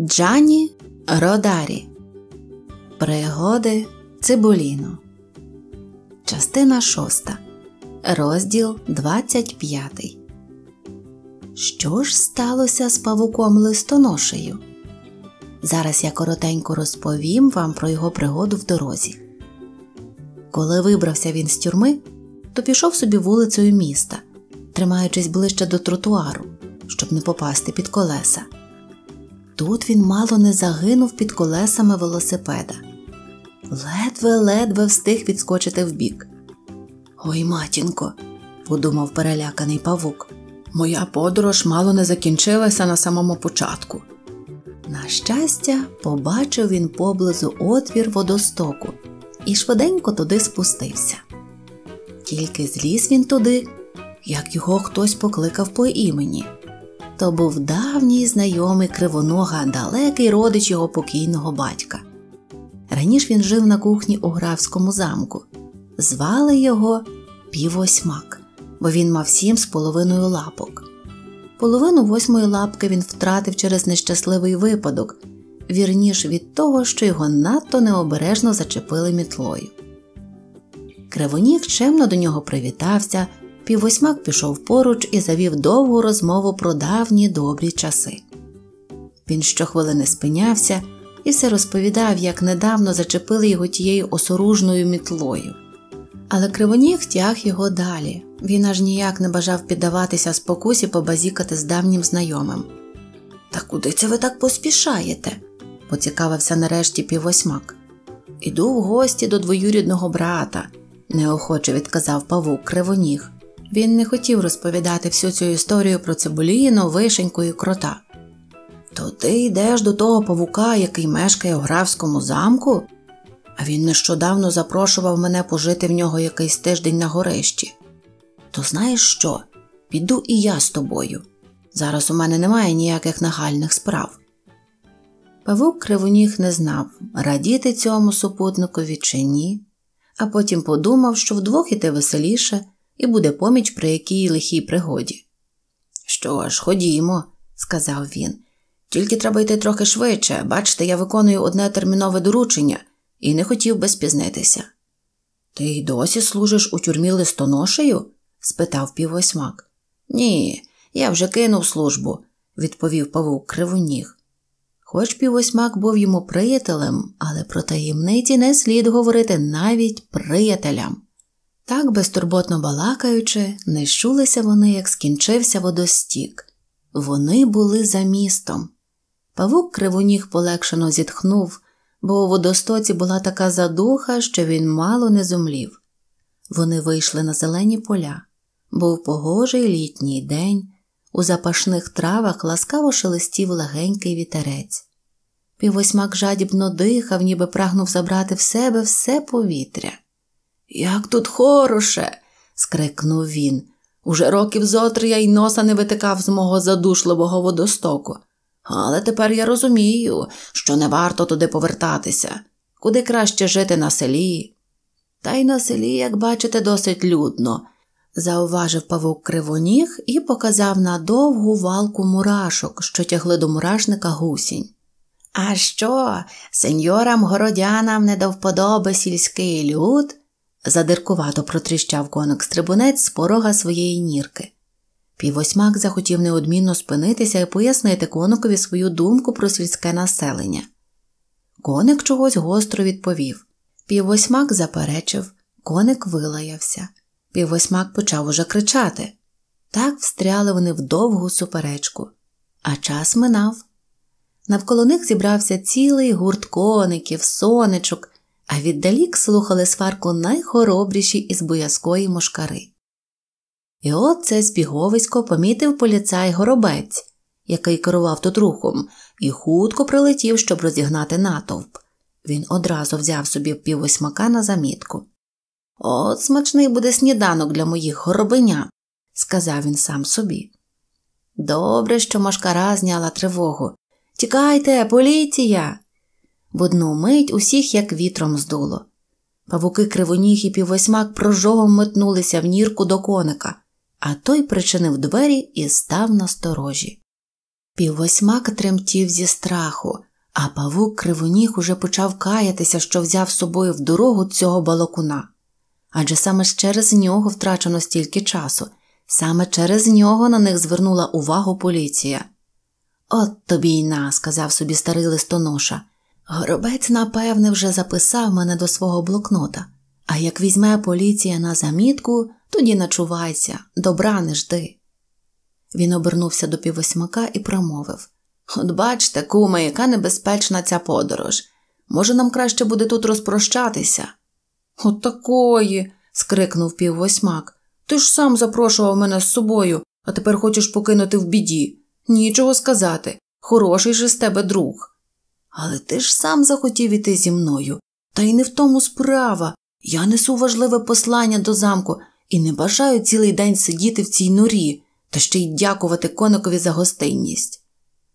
Джані Родарі Пригоди Цибуліно. Частина 6. Розділ 25. Що ж сталося з павуком листоношею? Зараз я коротенько розповім вам про його пригоду в дорозі. Коли вибрався він з тюрми, то пішов собі вулицею міста, тримаючись ближче до тротуару, щоб не попасти під колеса. Тут він мало не загинув під колесами велосипеда. Ледве-ледве встиг відскочити вбік. Ой, матінко, подумав переляканий павук, моя подорож мало не закінчилася на самому початку. На щастя, побачив він поблизу отвір водостоку і швиденько туди спустився. Тільки зліз він туди, як його хтось покликав по імені то був давній знайомий кривонога, далекий родич його покійного батька. Раніше він жив на кухні у графському замку, звали його Півосьмак, бо він мав сім з половиною лапок. Половину восьмої лапки він втратив через нещасливий випадок, вірніш від того, що його надто необережно зачепили мітлою. Кривонік чемно до нього привітався, піввосьмак пішов поруч і завів довгу розмову про давні добрі часи. Він щохвилини спинявся і все розповідав, як недавно зачепили його тією осоружною мітлою. Але кривоніг тяг його далі. Він аж ніяк не бажав піддаватися спокусі побазікати з давнім знайомим. Та куди це ви так поспішаєте? поцікавився нарешті піввосьмак. Іду в гості до двоюрідного брата, неохоче відказав павук кривоніг. Він не хотів розповідати всю цю історію про цибуліну, вишеньку і крота. То ти йдеш до того павука, який мешкає у графському замку? А він нещодавно запрошував мене пожити в нього якийсь тиждень на горищі. То знаєш що? Піду і я з тобою. Зараз у мене немає ніяких нагальних справ. Павук кривоніг не знав, радіти цьому супутникові чи ні, а потім подумав, що вдвох іти веселіше і буде поміч при якій лихій пригоді. Що ж, ходімо, сказав він. Тільки треба йти трохи швидше, бачите, я виконую одне термінове доручення і не хотів би спізнитися. Ти й досі служиш у тюрмі листоношею? спитав піввосьмак. Ні, я вже кинув службу, відповів павук кривоніг. Хоч піввосьмак був йому приятелем, але про таємниці не слід говорити навіть приятелям. Так безтурботно балакаючи, нищулися вони, як скінчився водостік. Вони були за містом. Павук кривоніг полегшено зітхнув, бо у водостоці була така задуха, що він мало не зумлів. Вони вийшли на зелені поля. Був погожий літній день, у запашних травах ласкаво шелестів легенький вітерець. Піввосьмак жадібно дихав, ніби прагнув забрати в себе все повітря. Як тут хороше. скрикнув він. Уже років зотр я й носа не витикав з мого задушливого водостоку. Але тепер я розумію, що не варто туди повертатися, куди краще жити на селі. Та й на селі, як бачите, досить людно, зауважив павук кривоніг і показав на довгу валку мурашок, що тягли до мурашника гусінь. А що, сеньорам городянам не до вподоби сільський люд? задиркувато протріщав коник стрибунець з порога своєї нірки. Півосьмак захотів неодмінно спинитися і пояснити коникові свою думку про сільське населення. Коник чогось гостро відповів. Півосьмак заперечив, коник вилаявся. Півосьмак почав уже кричати. Так встряли вони в довгу суперечку, а час минав. Навколо них зібрався цілий гурт коників, сонечок, а віддалік слухали сварку найхоробріші із боязкої мошкари. І от це збіговисько помітив поліцай горобець, який керував тут рухом, і хутко прилетів, щоб розігнати натовп. Він одразу взяв собі піввосьмака на замітку. От смачний буде сніданок для моїх горобеня, сказав він сам собі. Добре, що машкара зняла тривогу. Тікайте, поліція. В одну мить усіх як вітром здуло. Павуки кривоніг і піввосьмак прожогом метнулися в нірку до коника, а той причинив двері і став на сторожі. Піввосьмак тремтів зі страху, а павук кривоніг уже почав каятися, що взяв з собою в дорогу цього балакуна. Адже саме ж через нього втрачено стільки часу, саме через нього на них звернула увагу поліція. От тобі й на, сказав собі старий листоноша. Горобець, напевне, вже записав мене до свого блокнота, а як візьме поліція на замітку, тоді начувайся, добра не жди. Він обернувся до піввосьмака і промовив От бачте, куме, яка небезпечна ця подорож. Може, нам краще буде тут розпрощатися? От такої. скрикнув піввосьмак. Ти ж сам запрошував мене з собою, а тепер хочеш покинути в біді. Нічого сказати. Хороший же з тебе друг. Але ти ж сам захотів іти зі мною. Та й не в тому справа. Я несу важливе послання до замку і не бажаю цілий день сидіти в цій норі та ще й дякувати коникові за гостинність.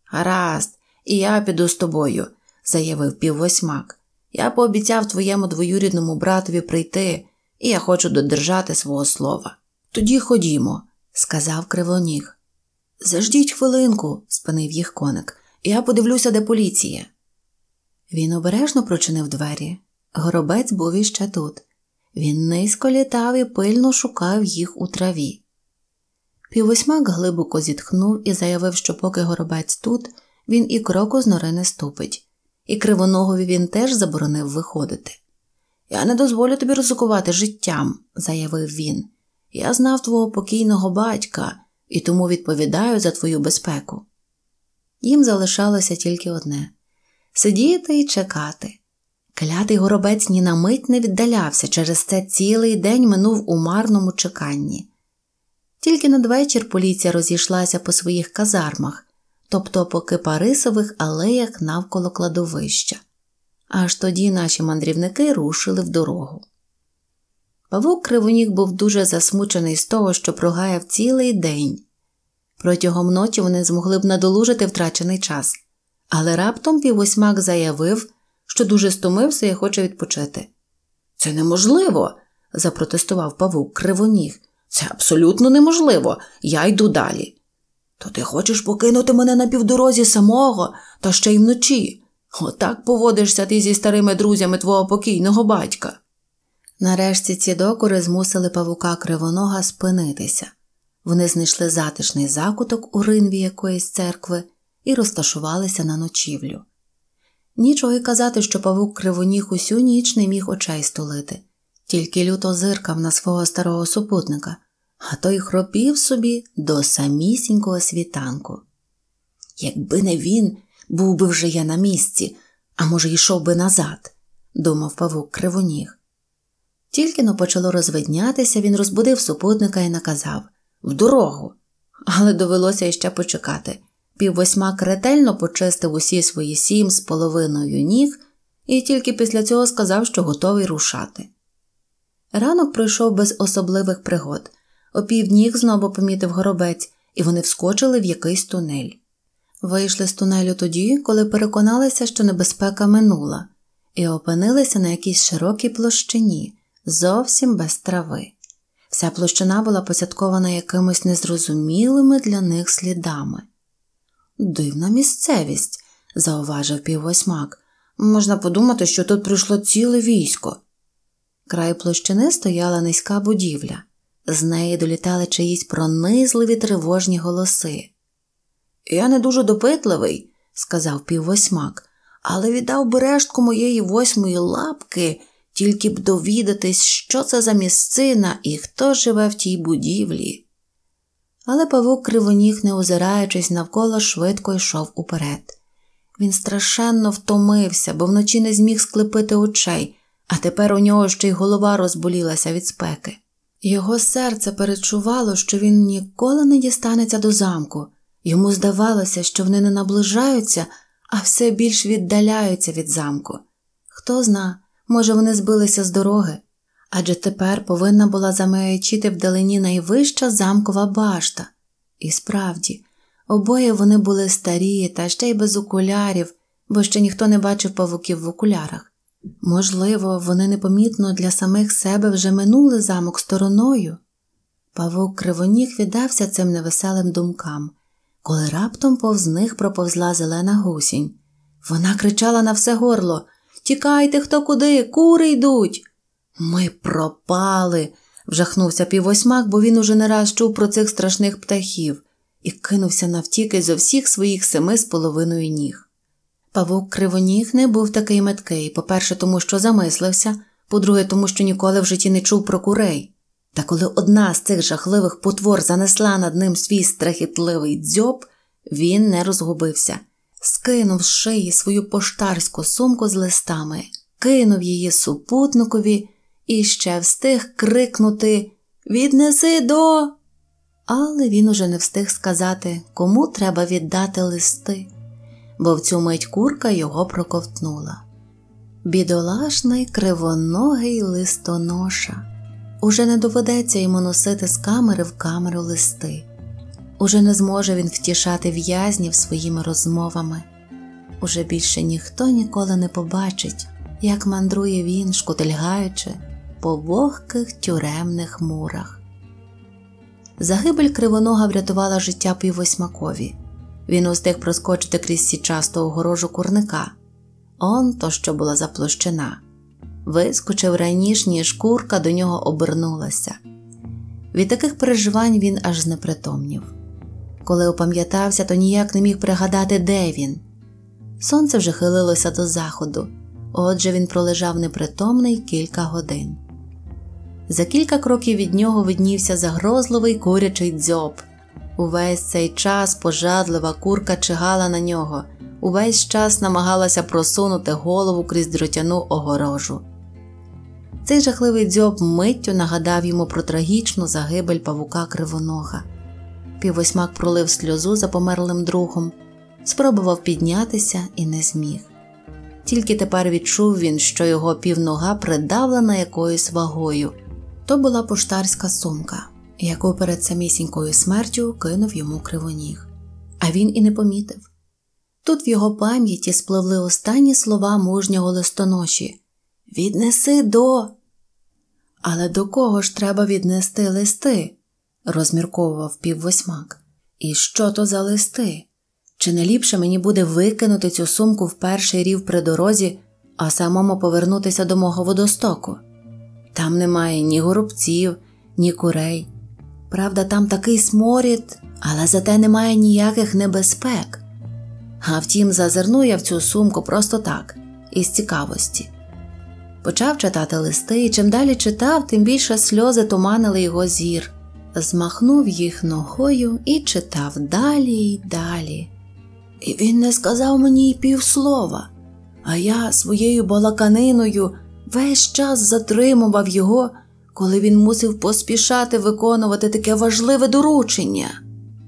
Гаразд, і я піду з тобою, заявив піввосьмак. Я пообіцяв твоєму двоюрідному братові прийти, і я хочу додержати свого слова. Тоді ходімо, сказав кривоніг. Заждіть хвилинку, спинив їх коник, я подивлюся, де поліція. Він обережно прочинив двері. Горобець був іще тут. Він низько літав і пильно шукав їх у траві. Півосьмак глибоко зітхнув і заявив, що поки горобець тут, він і кроку з нори не ступить, і кривоногові він теж заборонив виходити. Я не дозволю тобі ризикувати життям, заявив він. Я знав твого покійного батька і тому відповідаю за твою безпеку. Їм залишалося тільки одне сидіти і чекати. Клятий горобець ні на мить не віддалявся, через це цілий день минув у марному чеканні. Тільки надвечір поліція розійшлася по своїх казармах, тобто по кипарисових алеях навколо кладовища. Аж тоді наші мандрівники рушили в дорогу. Павук Кривоніг був дуже засмучений з того, що прогаяв цілий день. Протягом ночі вони змогли б надолужити втрачений час але раптом півосьмак заявив, що дуже стомився і хоче відпочити. Це неможливо, запротестував павук кривоніг. Це абсолютно неможливо. Я йду далі. То ти хочеш покинути мене на півдорозі самого, та ще й вночі. Отак поводишся ти зі старими друзями твого покійного батька. Нарешті ці докори змусили павука кривонога спинитися. Вони знайшли затишний закуток у ринві якоїсь церкви і розташувалися на ночівлю. Нічого й казати, що павук кривоніг усю ніч не міг очей столити, тільки люто зиркав на свого старого супутника, а той хропів собі до самісінького світанку. Якби не він, був би вже я на місці, а може, йшов би назад, думав павук кривоніг. Тільки но почало розвиднятися, він розбудив супутника і наказав в дорогу. Але довелося іще почекати. Піввосьмак ретельно почистив усі свої сім з половиною ніг і тільки після цього сказав, що готовий рушати. Ранок пройшов без особливих пригод. Опівдніг знову помітив горобець, і вони вскочили в якийсь тунель. Вийшли з тунелю тоді, коли переконалися, що небезпека минула, і опинилися на якійсь широкій площині, зовсім без трави. Вся площина була посяткована якимось незрозумілими для них слідами. Дивна місцевість, зауважив піввосьмак. Можна подумати, що тут прийшло ціле військо. Край площини стояла низька будівля, з неї долітали чиїсь пронизливі тривожні голоси. Я не дуже допитливий, сказав піввосьмак, але віддав би рештку моєї восьмої лапки, тільки б довідатись, що це за місцина і хто живе в тій будівлі але павук кривоніг, не озираючись навколо, швидко йшов уперед. Він страшенно втомився, бо вночі не зміг склепити очей, а тепер у нього ще й голова розболілася від спеки. Його серце перечувало, що він ніколи не дістанеться до замку, йому здавалося, що вони не наближаються, а все більш віддаляються від замку. Хто зна, може, вони збилися з дороги адже тепер повинна була замаячити вдалині найвища замкова башта. І справді, обоє вони були старі та ще й без окулярів, бо ще ніхто не бачив павуків в окулярах. Можливо, вони непомітно для самих себе вже минули замок стороною. Павук кривоніг віддався цим невеселим думкам, коли раптом повз них проповзла зелена гусінь. Вона кричала на все горло Тікайте, хто куди, кури йдуть. Ми пропали, вжахнувся півосьмак, бо він уже не раз чув про цих страшних птахів і кинувся навтіки зо всіх своїх семи з половиною ніг. Павук кривоніг не був такий меткий, по-перше, тому що замислився, по-друге, тому що ніколи в житті не чув про курей. Та коли одна з цих жахливих потвор занесла над ним свій страхітливий дзьоб, він не розгубився, скинув з шиї свою поштарську сумку з листами, кинув її супутникові і ще встиг крикнути Віднеси до. Але він уже не встиг сказати, кому треба віддати листи, бо в цю мить курка його проковтнула. Бідолашний кривоногий листоноша. Уже не доведеться йому носити з камери в камеру листи. Уже не зможе він втішати в'язнів своїми розмовами. Уже більше ніхто ніколи не побачить, як мандрує він, шкутильгаючи по вогких тюремних мурах. Загибель кривоного врятувала життя піввосьмакові. Він устиг проскочити крізь січасту огорожу курника. Он то, що була заплощена, вискочив раніше, ніж курка до нього обернулася. Від таких переживань він аж знепритомнів. Коли опам'ятався, то ніяк не міг пригадати, де він. Сонце вже хилилося до заходу, отже він пролежав непритомний кілька годин. За кілька кроків від нього виднівся загрозливий курячий дзьоб. Увесь цей час пожадлива курка чигала на нього, увесь час намагалася просунути голову крізь дротяну огорожу. Цей жахливий дзьоб миттю нагадав йому про трагічну загибель павука кривонога. Півосьмак пролив сльозу за померлим другом, спробував піднятися і не зміг. Тільки тепер відчув він, що його півнога придавлена якоюсь вагою. То була поштарська сумка, яку перед самісінькою смертю кинув йому кривоніг, а він і не помітив. Тут в його пам'яті спливли останні слова мужнього листоноші Віднеси до. Але до кого ж треба віднести листи? розмірковував піввосьмак. І що то за листи? Чи не ліпше мені буде викинути цю сумку в перший рів при дорозі, а самому повернутися до мого водостоку? Там немає ні горобців, ні курей. Правда, там такий сморід, але зате немає ніяких небезпек. А втім, зазирну я в цю сумку просто так, із цікавості. Почав читати листи, і чим далі читав, тим більше сльози туманили його зір. Змахнув їх ногою і читав далі й далі. І він не сказав мені й півслова, а я своєю балаканиною весь час затримував його, коли він мусив поспішати виконувати таке важливе доручення.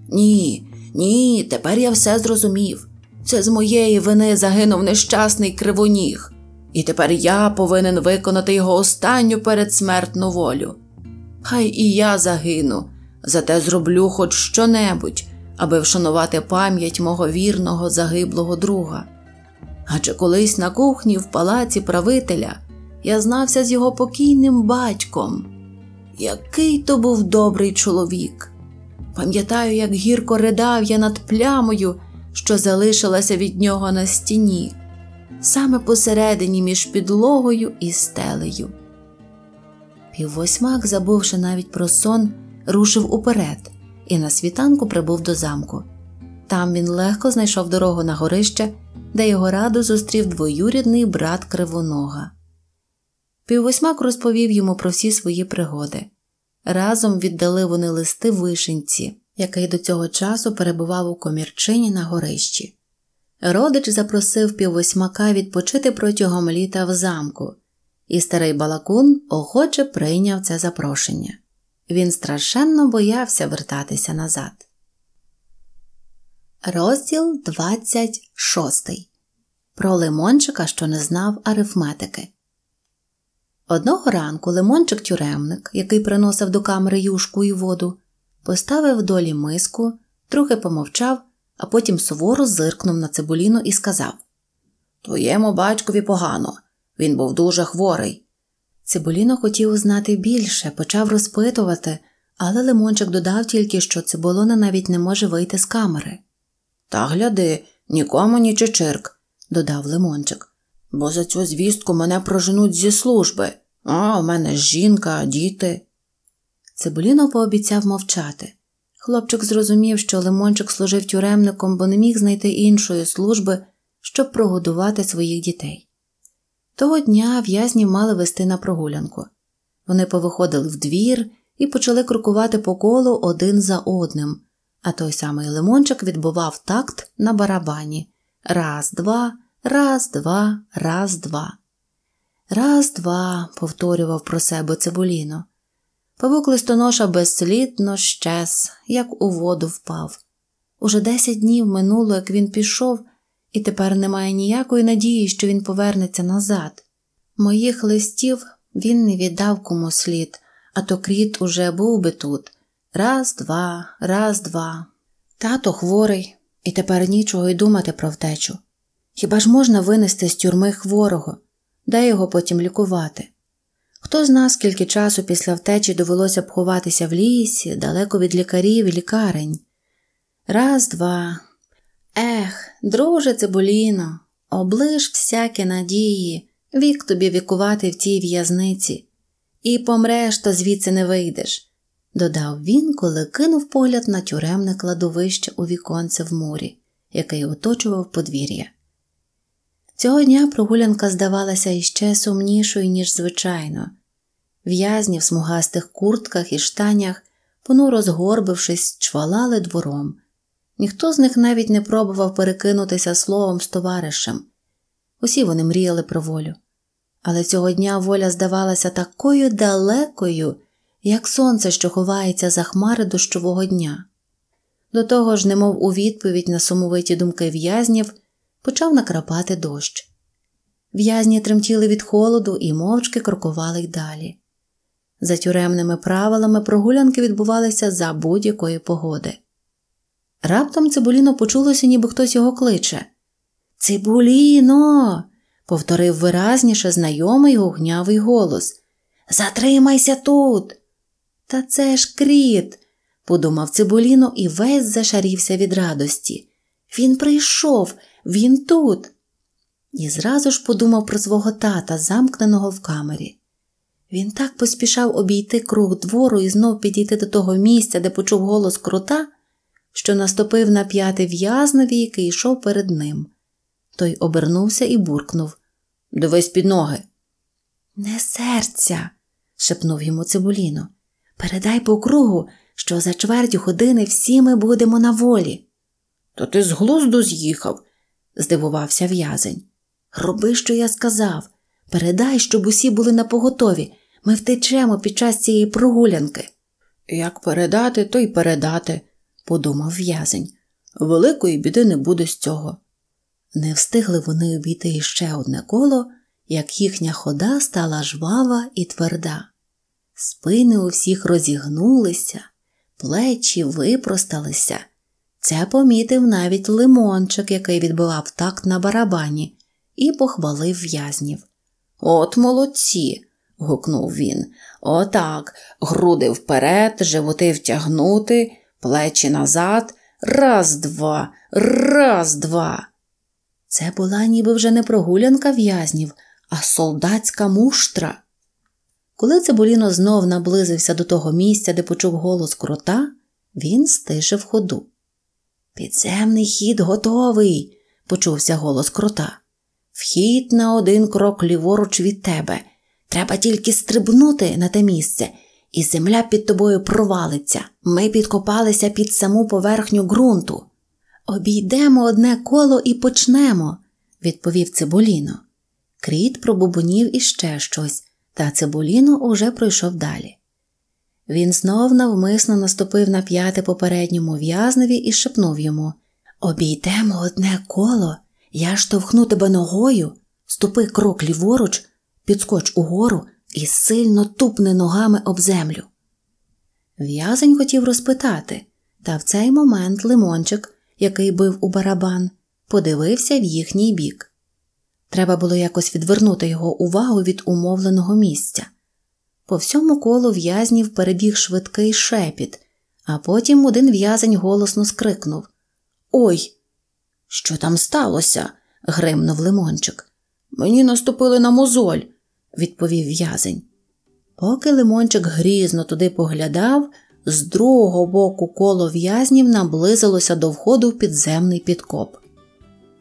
Ні, ні, тепер я все зрозумів. Це з моєї вини загинув нещасний кривоніг, і тепер я повинен виконати його останню передсмертну волю. Хай і я загину, зате зроблю хоч щонебудь, аби вшанувати пам'ять мого вірного загиблого друга. Адже колись на кухні в палаці правителя я знався з його покійним батьком. Який то був добрий чоловік. Пам'ятаю, як гірко ридав я над плямою, що залишилася від нього на стіні, саме посередині між підлогою і стелею. Піввосьмак, забувши навіть про сон, рушив уперед і на світанку прибув до замку. Там він легко знайшов дорогу на горище, де його раду зустрів двоюрідний брат Кривонога. Піввосьмак розповів йому про всі свої пригоди. Разом віддали вони листи вишенці, який до цього часу перебував у комірчині на горищі. Родич запросив піввосьмака відпочити протягом літа в замку, і старий балакун охоче прийняв це запрошення. Він страшенно боявся вертатися назад. Розділ 26 Про лимончика, що не знав арифметики. Одного ранку лимончик тюремник, який приносив до камери юшку і воду, поставив долі миску, трохи помовчав, а потім суворо зиркнув на цибуліну і сказав Твоєму батькові погано, він був дуже хворий. Цибуліно хотів узнати більше, почав розпитувати, але лимончик додав тільки, що цибулина навіть не може вийти з камери. Та гляди, нікому ні чечирк», – додав лимончик бо за цю звістку мене проженуть зі служби, а у мене жінка, діти. Цибуліно пообіцяв мовчати. Хлопчик зрозумів, що лимончик служив тюремником, бо не міг знайти іншої служби, щоб прогодувати своїх дітей. Того дня в'язнів мали вести на прогулянку. Вони повиходили в двір і почали крокувати по колу один за одним, а той самий лимончик відбував такт на барабані раз, два. Раз, два, раз, два. Раз, два, повторював про себе цибуліно. Павук листоноша безслідно щез, як у воду впав. Уже десять днів минуло, як він пішов, і тепер немає ніякої надії, що він повернеться назад. Моїх листів він не віддав кому слід, а то кріт уже був би тут. Раз, два, раз, два. Тато хворий, і тепер нічого й думати про втечу. Хіба ж можна винести з тюрми хворого, де його потім лікувати? Хто зна, скільки часу після втечі довелося б ховатися в лісі, далеко від лікарів і лікарень? Раз, два. Ех, друже цибуліно, облиш всякі надії, вік тобі вікувати в тій в'язниці, і помреш, то звідси не вийдеш, додав він, коли кинув погляд на тюремне кладовище у віконце в мурі, яке оточував подвір'я. Цього дня прогулянка здавалася іще сумнішою, ніж звичайно. В'язні в смугастих куртках і штанях, понуро згорбившись, чвалали двором. Ніхто з них навіть не пробував перекинутися словом з товаришем. Усі вони мріяли про волю. Але цього дня воля здавалася такою далекою, як сонце, що ховається за хмари дощового дня. До того ж, немов у відповідь на сумовиті думки в'язнів почав накрапати дощ. В'язні тремтіли від холоду і мовчки крокували й далі. За тюремними правилами прогулянки відбувалися за будь-якої погоди. Раптом цибуліно почулося, ніби хтось його кличе. Цибуліно. повторив виразніше знайомий гугнявий голос. Затримайся тут. Та це ж кріт, подумав цибуліно і весь зашарівся від радості. Він прийшов, він тут. І зразу ж подумав про свого тата, замкненого в камері. Він так поспішав обійти круг двору і знов підійти до того місця, де почув голос крота, що наступив на п'яти в'язнові, який йшов перед ним. Той обернувся і буркнув Дивись під ноги. Не серця, шепнув йому цибуліно. Передай по кругу, що за чверть години всі ми будемо на волі. Та ти з глузду з'їхав здивувався в'язень. Роби, що я сказав. Передай, щоб усі були на поготові. Ми втечемо під час цієї прогулянки. Як передати, то й передати, подумав в'язень. Великої біди не буде з цього. Не встигли вони обійти ще одне коло, як їхня хода стала жвава і тверда. Спини у всіх розігнулися, плечі випросталися. Це помітив навіть лимончик, який відбивав такт на барабані, і похвалив в'язнів. От молодці. гукнув він. Отак. Груди вперед, животи втягнути, плечі назад. Раз, два, раз, два. Це була ніби вже не прогулянка в'язнів, а солдатська муштра. Коли Цибуліно знов наблизився до того місця, де почув голос крота, він стишив ходу. Підземний хід готовий, почувся голос крота. Вхід на один крок ліворуч від тебе. Треба тільки стрибнути на те місце, і земля під тобою провалиться. Ми підкопалися під саму поверхню ґрунту. Обійдемо одне коло і почнемо, відповів Цибуліно. Кріт пробубонів іще щось, та Цибуліно уже пройшов далі. Він знов навмисно наступив на п'яти попередньому в'язневі і шепнув йому Обійдемо одне коло, я штовхну тебе ногою, ступи крок ліворуч, підскоч угору і сильно тупни ногами об землю. В'язень хотів розпитати, та в цей момент лимончик, який бив у барабан, подивився в їхній бік. Треба було якось відвернути його увагу від умовленого місця. По всьому колу в'язнів перебіг швидкий шепіт, а потім один в'язень голосно скрикнув Ой, що там сталося? гримнув лимончик. Мені наступили на мозоль, відповів в'язень. Поки лимончик грізно туди поглядав, з другого боку коло в'язнів наблизилося до входу в підземний підкоп.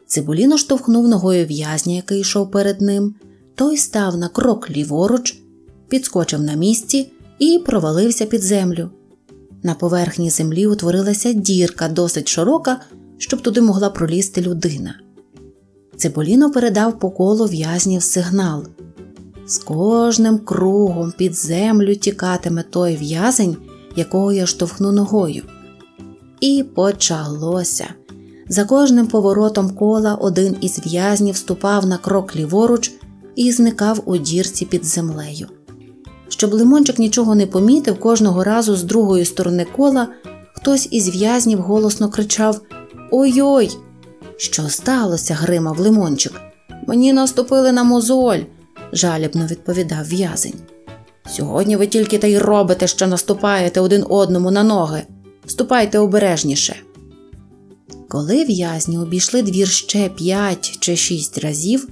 Цибуліно штовхнув ногою в'язня, який йшов перед ним, той став на крок ліворуч підскочив на місці і провалився під землю. На поверхні землі утворилася дірка, досить широка, щоб туди могла пролізти людина. Циболіно передав по колу в'язнів сигнал. З кожним кругом під землю тікатиме той в'язень, якого я штовхну ногою. І почалося. За кожним поворотом кола один із в'язнів ступав на крок ліворуч і зникав у дірці під землею. Щоб лимончик нічого не помітив, кожного разу з другої сторони кола хтось із в'язнів голосно кричав Ой-ой! Що сталося? гримав лимончик. Мені наступили на мозоль, жалібно відповідав в'язень. Сьогодні ви тільки та й робите, що наступаєте один одному на ноги. Ступайте обережніше. Коли в'язні обійшли двір ще п'ять чи шість разів,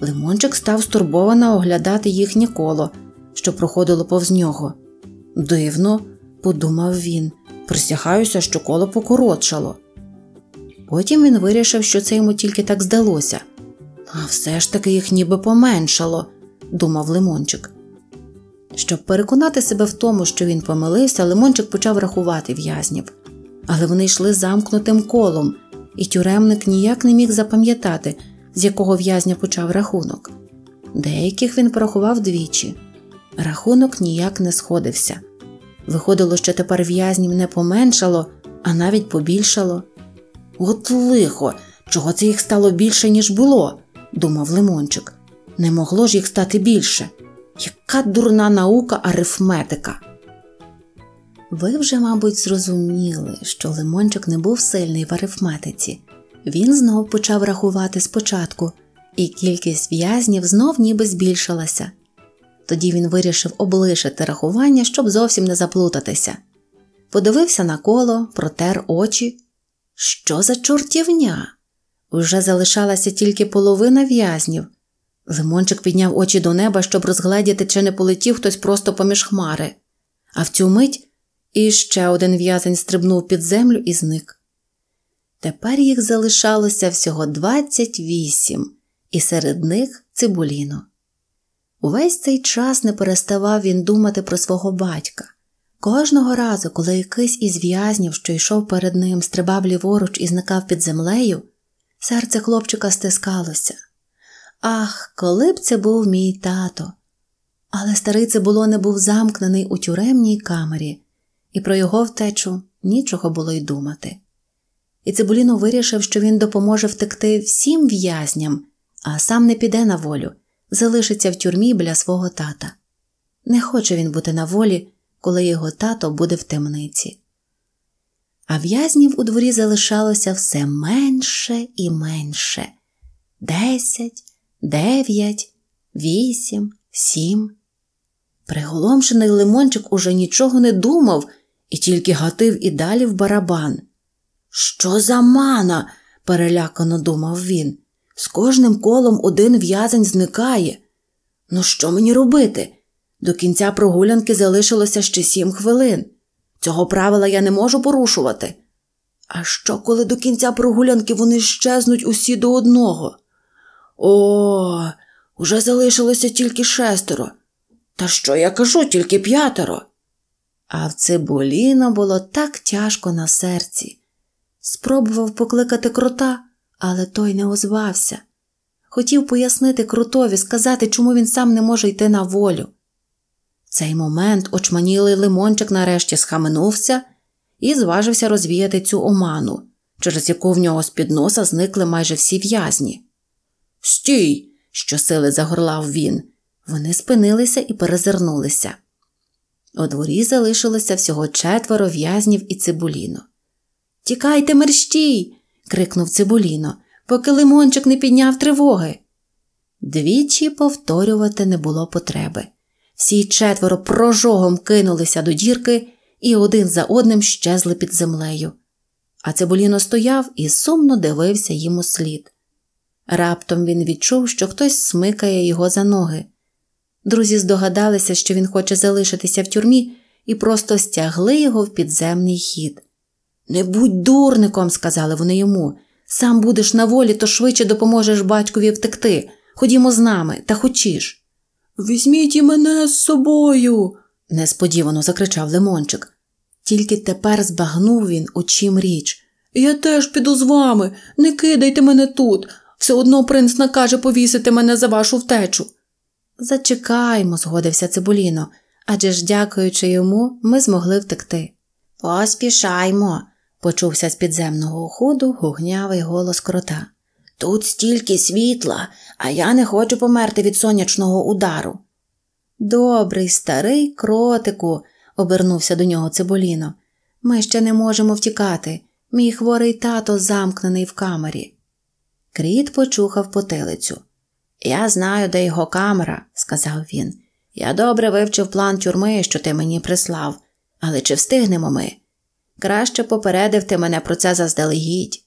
лимончик став стурбовано оглядати їхнє коло що проходило повз нього. Дивно, подумав він, присягаюся, що коло покоротшало. Потім він вирішив, що це йому тільки так здалося. А все ж таки їх ніби поменшало, думав Лимончик. Щоб переконати себе в тому, що він помилився, Лимончик почав рахувати в'язнів, але вони йшли замкнутим колом, і тюремник ніяк не міг запам'ятати, з якого в'язня почав рахунок. Деяких він порахував двічі. Рахунок ніяк не сходився. Виходило, що тепер в'язнів не поменшало, а навіть побільшало. От лихо, чого це їх стало більше, ніж було, думав Лимончик. Не могло ж їх стати більше. Яка дурна наука арифметика. Ви вже, мабуть, зрозуміли, що Лимончик не був сильний в арифметиці. Він знов почав рахувати спочатку, і кількість в'язнів знов ніби збільшилася. Тоді він вирішив облишити рахування, щоб зовсім не заплутатися. Подивився на коло, протер очі. Що за чортівня? Уже залишалася тільки половина в'язнів. Лимончик підняв очі до неба, щоб розгледіти, чи не полетів хтось просто поміж хмари. А в цю мить іще один в'язень стрибнув під землю і зник. Тепер їх залишалося всього двадцять вісім, і серед них цибуліно. Увесь цей час не переставав він думати про свого батька. Кожного разу, коли якийсь із в'язнів, що йшов перед ним, стрибав ліворуч і зникав під землею, серце хлопчика стискалося. Ах, коли б це був мій тато! Але старий це було не був замкнений у тюремній камері, і про його втечу нічого було й думати. І Цибуліно вирішив, що він допоможе втекти всім в'язням, а сам не піде на волю залишиться в тюрмі біля свого тата. Не хоче він бути на волі, коли його тато буде в темниці. А в'язнів у дворі залишалося все менше і менше десять, дев'ять, вісім, сім. Приголомшений лимончик уже нічого не думав і тільки гатив і далі в барабан. Що за мана? перелякано думав він. З кожним колом один в'язень зникає. Ну, що мені робити? До кінця прогулянки залишилося ще сім хвилин. Цього правила я не можу порушувати. А що, коли до кінця прогулянки вони щезнуть усі до одного? О, уже залишилося тільки шестеро. Та що я кажу, тільки п'ятеро. А в цибуліно було так тяжко на серці. Спробував покликати крота але той не озвався. Хотів пояснити крутові, сказати, чому він сам не може йти на волю. В цей момент очманілий лимончик нарешті схаменувся і зважився розвіяти цю оману, через яку в нього з під носа зникли майже всі в'язні. Стій! щосили загорлав він. Вони спинилися і перезирнулися. У дворі залишилося всього четверо в'язнів і цибуліно. Тікайте мерщій! крикнув цибуліно, поки лимончик не підняв тривоги. Двічі повторювати не було потреби. Всі четверо прожогом кинулися до дірки і один за одним щезли під землею. А цибуліно стояв і сумно дивився їм у слід. Раптом він відчув, що хтось смикає його за ноги. Друзі здогадалися, що він хоче залишитися в тюрмі, і просто стягли його в підземний хід. Не будь дурником, сказали вони йому. Сам будеш на волі, то швидше допоможеш батькові втекти. Ходімо з нами та хочеш. Візьміть і мене з собою. несподівано закричав Лимончик. Тільки тепер збагнув він, у чим річ. Я теж піду з вами, не кидайте мене тут. Все одно принц накаже повісити мене за вашу втечу. Зачекаймо, згодився Цибуліно, адже ж, дякуючи йому, ми змогли втекти. Поспішаймо, почувся з підземного ходу гугнявий голос крота. Тут стільки світла, а я не хочу померти від сонячного удару. Добрий, старий кротику, обернувся до нього цибуліно. Ми ще не можемо втікати. Мій хворий тато замкнений в камері. Кріт почухав потилицю. Я знаю, де його камера, сказав він. Я добре вивчив план тюрми, що ти мені прислав, але чи встигнемо ми? Краще попередив ти мене про це заздалегідь.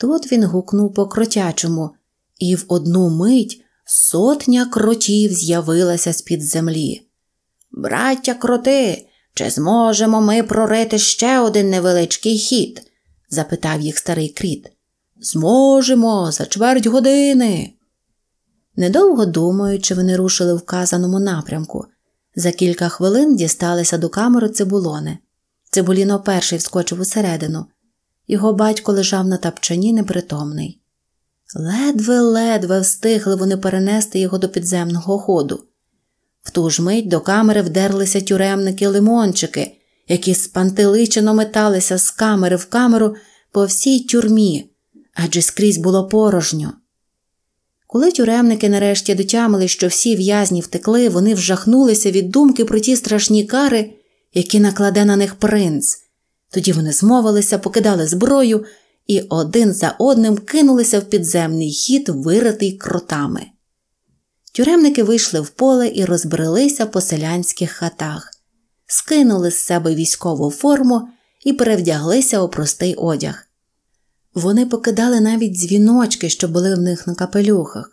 Тут він гукнув по кротячому, і в одну мить сотня кротів з'явилася з під землі. Браття кроти, чи зможемо ми прорити ще один невеличкий хід? запитав їх старий кріт. Зможемо, за чверть години. Недовго думаючи, вони рушили в вказаному напрямку. За кілька хвилин дісталися до камери цибулони. Цибуліно перший вскочив усередину. Його батько лежав на тапчані непритомний. Ледве-ледве встигли вони перенести його до підземного ходу. В ту ж мить до камери вдерлися тюремники-лимончики, які спантеличено металися з камери в камеру по всій тюрмі, адже скрізь було порожньо. Коли тюремники нарешті дотямили, що всі в'язні втекли, вони вжахнулися від думки про ті страшні кари, які накладе на них принц. Тоді вони змовилися, покидали зброю і один за одним кинулися в підземний хід, виритий кротами. Тюремники вийшли в поле і розбрелися по селянських хатах, скинули з себе військову форму і перевдяглися у простий одяг. Вони покидали навіть дзвіночки, що були в них на капелюхах.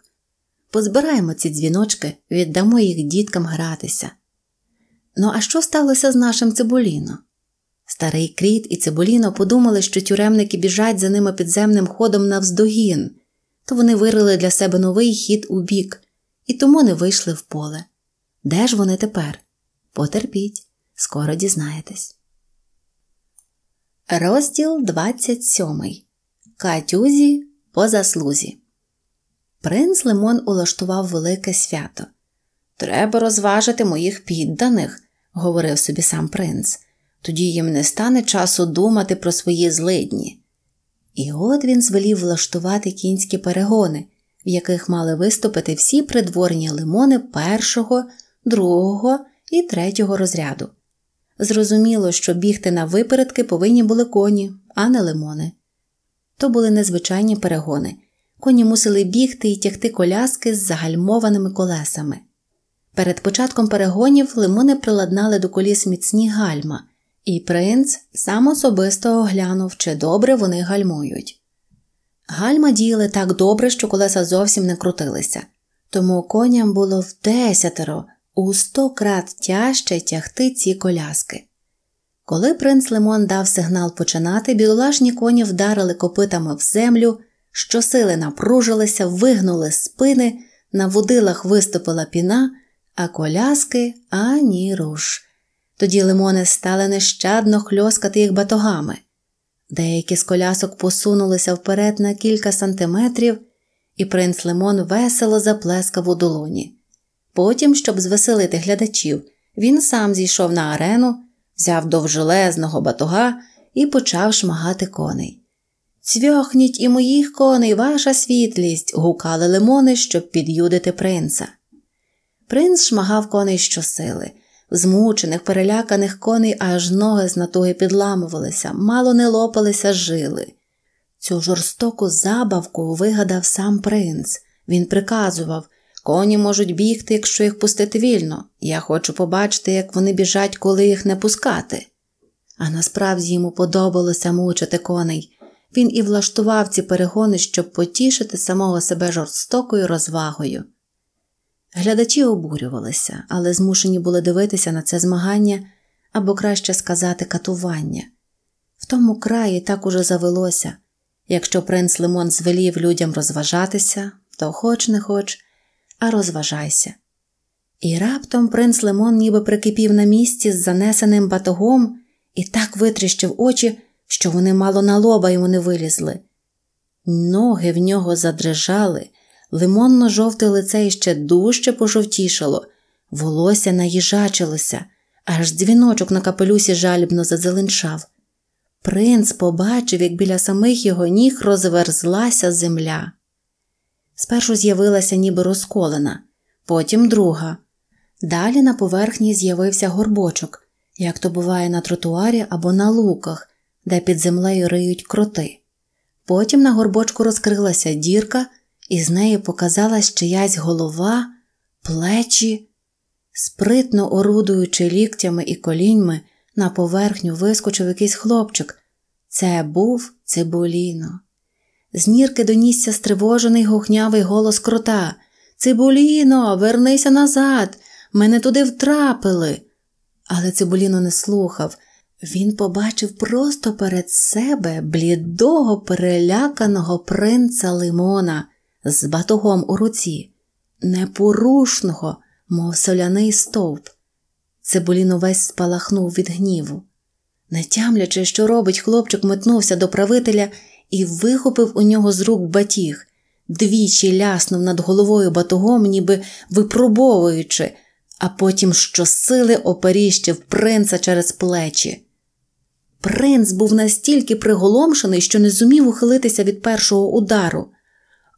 Позбираємо ці дзвіночки, віддамо їх діткам гратися. Ну, а що сталося з нашим цибуліно? Старий кріт і цибуліно подумали, що тюремники біжать за ними підземним ходом навздогін, то вони вирили для себе новий хід у бік і тому не вийшли в поле. Де ж вони тепер? Потерпіть, скоро дізнаєтесь. Розділ 27. Катюзі по заслузі. Принц Лимон улаштував велике свято. Треба розважити моїх підданих, говорив собі сам принц, тоді їм не стане часу думати про свої злидні. І от він звелів влаштувати кінські перегони, в яких мали виступити всі придворні лимони першого, другого і третього розряду. Зрозуміло, що бігти на випередки повинні були коні, а не лимони. То були незвичайні перегони. Коні мусили бігти і тягти коляски з загальмованими колесами. Перед початком перегонів лимони приладнали до коліс міцні гальма, і принц сам особисто оглянув, чи добре вони гальмують. Гальма діяли так добре, що колеса зовсім не крутилися, тому коням було в десятеро у сто крат тяжче тягти ці коляски. Коли принц Лимон дав сигнал починати, бідолашні коні вдарили копитами в землю, щосили напружилися, вигнули спини, на водилах виступила піна а коляски ані руш. Тоді лимони стали нещадно хльоскати їх батогами. Деякі з колясок посунулися вперед на кілька сантиметрів, і принц Лимон весело заплескав у долоні. Потім, щоб звеселити глядачів, він сам зійшов на арену, взяв довжелезного батога і почав шмагати коней. Цвьохніть і моїх коней, ваша світлість! гукали лимони, щоб під'юдити принца. Принц шмагав коней щосили. Змучених, переляканих коней аж ноги з натуги підламувалися, мало не лопалися жили. Цю жорстоку забавку вигадав сам принц. Він приказував коні можуть бігти, якщо їх пустити вільно. Я хочу побачити, як вони біжать, коли їх не пускати. А насправді йому подобалося мучити коней. Він і влаштував ці перегони, щоб потішити самого себе жорстокою розвагою. Глядачі обурювалися, але змушені були дивитися на це змагання або краще сказати, катування. В тому краї так уже завелося якщо принц Лимон звелів людям розважатися, то хоч не хоч, а розважайся. І раптом принц Лимон ніби прикипів на місці з занесеним батогом і так витріщив очі, що вони мало на лоба йому не вилізли. Ноги в нього задрижали лимонно-жовте лице іще дужче пожовтішало, волосся наїжачилося, аж дзвіночок на капелюсі жалібно зазеленчав. Принц побачив, як біля самих його ніг розверзлася земля. Спершу з'явилася ніби розколена, потім друга. Далі на поверхні з'явився горбочок, як то буває на тротуарі або на луках, де під землею риють кроти. Потім на горбочку розкрилася дірка, із неї показалась чиясь голова, плечі. Спритно орудуючи ліктями і коліньми, на поверхню вискочив якийсь хлопчик. Це був цибуліно. З нірки донісся стривожений гухнявий голос крота Цибуліно, вернися назад, мене туди втрапили. Але цибуліно не слухав. Він побачив просто перед себе блідого переляканого принца Лимона, з батогом у руці, непорушного, мов соляний стовп. Цибулін увесь спалахнув від гніву. Не тямлячи, що робить, хлопчик метнувся до правителя і вихопив у нього з рук батіг, двічі ляснув над головою батогом, ніби випробовуючи, а потім щосили оперіщив принца через плечі. Принц був настільки приголомшений, що не зумів ухилитися від першого удару.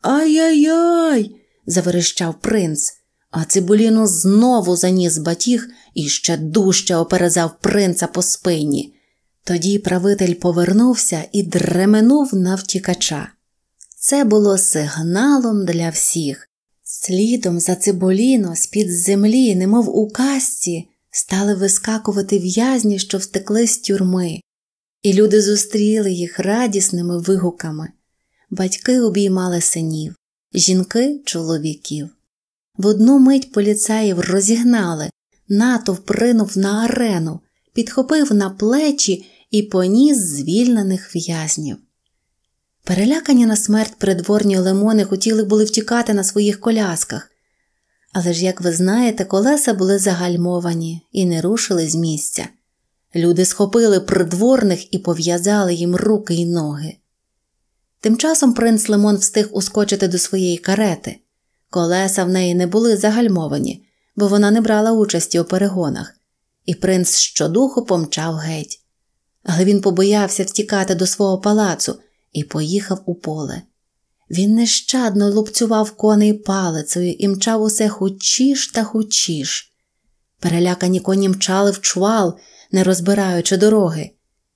Ай-яй-яй. заверещав принц, а цибуліну знову заніс батіг і ще дужче оперезав принца по спині. Тоді правитель повернувся і дременув на втікача. Це було сигналом для всіх. Слідом за цибуліно з-під землі, немов у казці, стали вискакувати в'язні, що втекли з тюрми, і люди зустріли їх радісними вигуками батьки обіймали синів, жінки чоловіків. В одну мить поліцаїв розігнали, натовп ринув на арену, підхопив на плечі і поніс звільнених в'язнів. Перелякані на смерть придворні лимони хотіли були втікати на своїх колясках. Але ж, як ви знаєте, колеса були загальмовані і не рушили з місця. Люди схопили придворних і пов'язали їм руки й ноги. Тим часом принц Лимон встиг ускочити до своєї карети. Колеса в неї не були загальмовані, бо вона не брала участі у перегонах, і принц щодуху помчав геть. Але він побоявся втікати до свого палацу і поїхав у поле. Він нещадно лупцював коней палицею і мчав усе хучіш та хучіш. Перелякані коні мчали в чвал, не розбираючи дороги.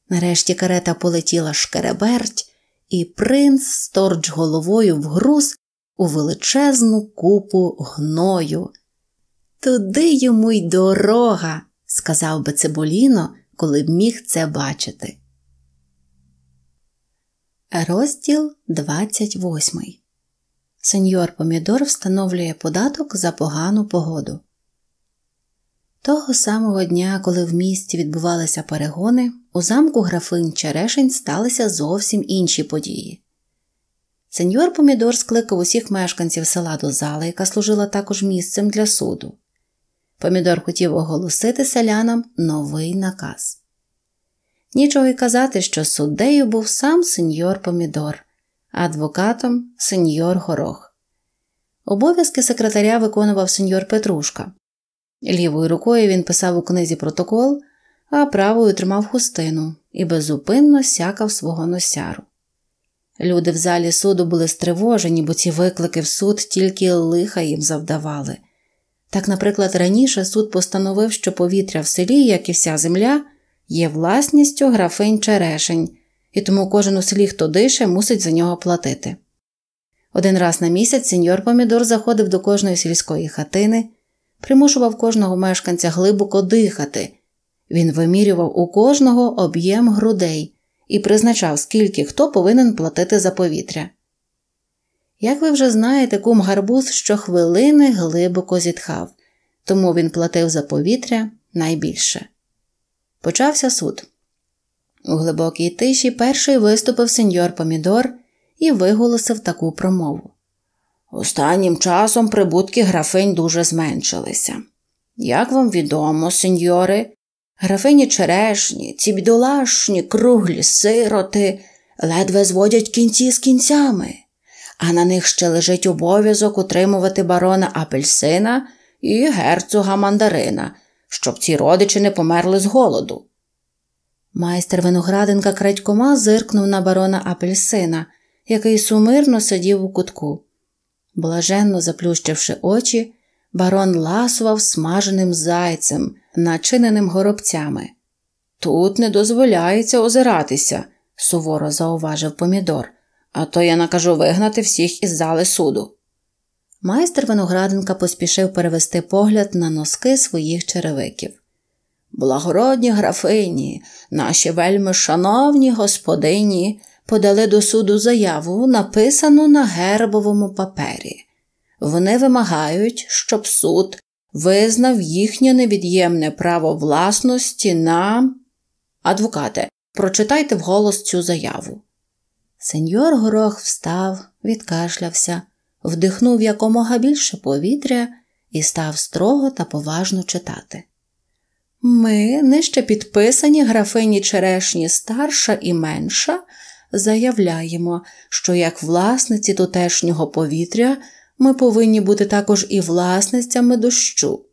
Нарешті карета полетіла шкереберть і принц сторч головою вгруз у величезну купу гною. Туди йому й дорога, сказав би Цибуліно, коли б міг це бачити. Розділ 28 Сеньор Помідор встановлює податок за погану погоду. Того самого дня, коли в місті відбувалися перегони, у замку графин Черешень сталися зовсім інші події. Сеньор Помідор скликав усіх мешканців села до зали, яка служила також місцем для суду. Помідор хотів оголосити селянам новий наказ. Нічого й казати, що суддею був сам сеньор Помідор, адвокатом сеньор Горох. Обов'язки секретаря виконував сеньор Петрушка. Лівою рукою він писав у книзі протокол, а правою тримав хустину і безупинно сякав свого носяру. Люди в залі суду були стривожені, бо ці виклики в суд тільки лиха їм завдавали. Так, наприклад, раніше суд постановив, що повітря в селі, як і вся земля, є власністю графинь черешень, і тому кожен у селі, хто дише, мусить за нього платити. Один раз на місяць сеньор Помідор заходив до кожної сільської хатини, примушував кожного мешканця глибоко дихати він вимірював у кожного об'єм грудей і призначав, скільки хто повинен платити за повітря. Як ви вже знаєте, кум гарбуз щохвилини глибоко зітхав, тому він платив за повітря найбільше. Почався суд. У глибокій тиші перший виступив сеньор Помідор і виголосив таку промову. Останнім часом прибутки графинь дуже зменшилися. Як вам відомо, сеньори, Графині черешні, ці бідолашні, круглі сироти ледве зводять кінці з кінцями, а на них ще лежить обов'язок утримувати барона апельсина і герцога мандарина, щоб ці родичі не померли з голоду. Майстер виноградинка крадькома зиркнув на барона апельсина, який сумирно сидів у кутку. Блаженно заплющивши очі, барон ласував смаженим зайцем, начиненим горобцями. Тут не дозволяється озиратися, суворо зауважив Помідор, а то я накажу вигнати всіх із зали суду. Майстер виноградинка поспішив перевести погляд на носки своїх черевиків. Благородні графині, наші вельми шановні господині подали до суду заяву, написану на гербовому папері. Вони вимагають, щоб суд визнав їхнє невід'ємне право власності на Адвокате, Прочитайте вголос цю заяву. Сеньор горох встав, відкашлявся, вдихнув якомога більше повітря і став строго та поважно читати. Ми, нижче підписані графині черешні старша і менша, заявляємо, що як власниці тутешнього повітря ми повинні бути також і власницями дощу.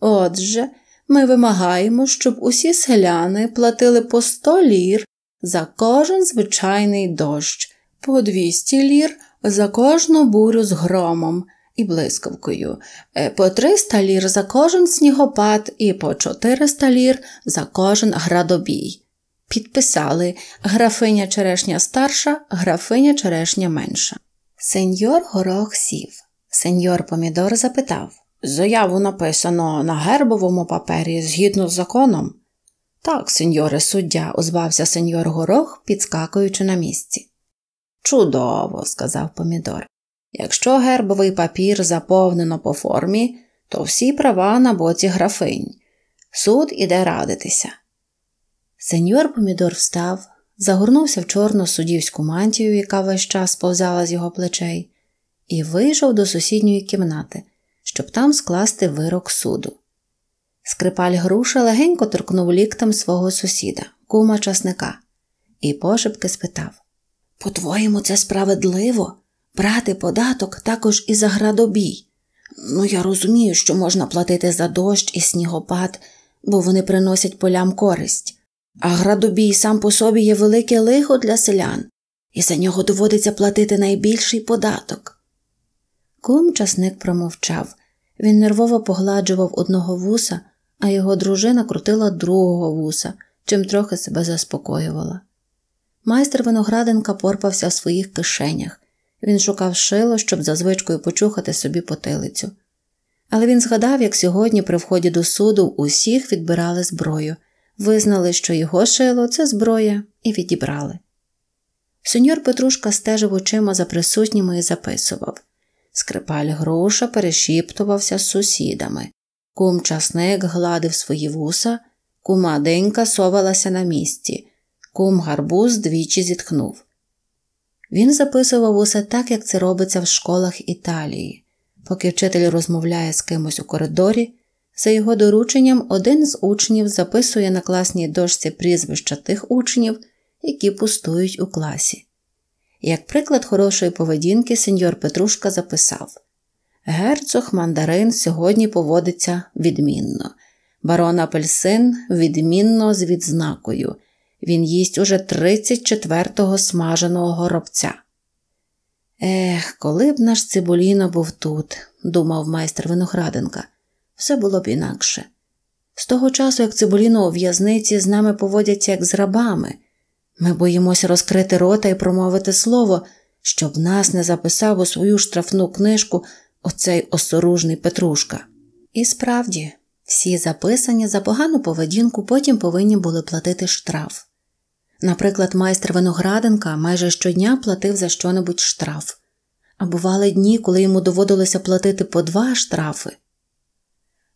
Отже, ми вимагаємо, щоб усі селяни платили по 100 лір за кожен звичайний дощ, по 200 лір за кожну бурю з громом і блискавкою, е, по 300 лір за кожен снігопад і по 400 лір за кожен градобій. Підписали графиня черешня старша, графиня черешня менша. Сеньор горох сів. Сеньор Помідор запитав Заяву написано на гербовому папері згідно з законом. Так, сеньоре суддя, озвався сеньор горох, підскакуючи на місці. Чудово, сказав Помідор. Якщо гербовий папір заповнено по формі, то всі права на боці графинь. Суд іде радитися. Сеньор Помідор встав, загорнувся в чорну суддівську мантію, яка весь час сповзала з його плечей, і вийшов до сусідньої кімнати, щоб там скласти вирок суду. Скрипаль груша легенько торкнув ліктем свого сусіда, кума часника, і пошепки спитав По твоєму, це справедливо брати податок також і за градобій. Ну, я розумію, що можна платити за дощ і снігопад, бо вони приносять полям користь. А градобій сам по собі є велике лихо для селян, і за нього доводиться платити найбільший податок. Кум часник промовчав. Він нервово погладжував одного вуса, а його дружина крутила другого вуса, чим трохи себе заспокоювала. Майстер виноградинка порпався в своїх кишенях. Він шукав шило, щоб за звичкою почухати собі потилицю. Але він згадав, як сьогодні, при вході до суду, усіх відбирали зброю визнали, що його шило це зброя, і відібрали. Сеньор Петрушка стежив очима за присутніми і записував. Скрипаль груша перешіптувався з сусідами. Кум часник гладив свої вуса, кума денька совалася на місці, кум гарбуз двічі зітхнув. Він записував усе так, як це робиться в школах Італії. Поки вчитель розмовляє з кимось у коридорі, за його дорученням, один з учнів записує на класній дошці прізвища тих учнів, які пустують у класі. Як приклад хорошої поведінки, сеньор Петрушка записав Герцог мандарин сьогодні поводиться відмінно, барон апельсин відмінно з відзнакою. Він їсть уже 34-го смаженого горобця. Ех, коли б наш цибуліно був тут, думав майстер винограденка все було б інакше. З того часу, як цибуліно у в'язниці з нами поводяться як з рабами, ми боїмося розкрити рота і промовити слово, щоб нас не записав у свою штрафну книжку оцей осоружний Петрушка. І справді, всі записані за погану поведінку потім повинні були платити штраф. Наприклад, майстер винограденка майже щодня платив за щонебудь штраф, а бували дні, коли йому доводилося платити по два штрафи.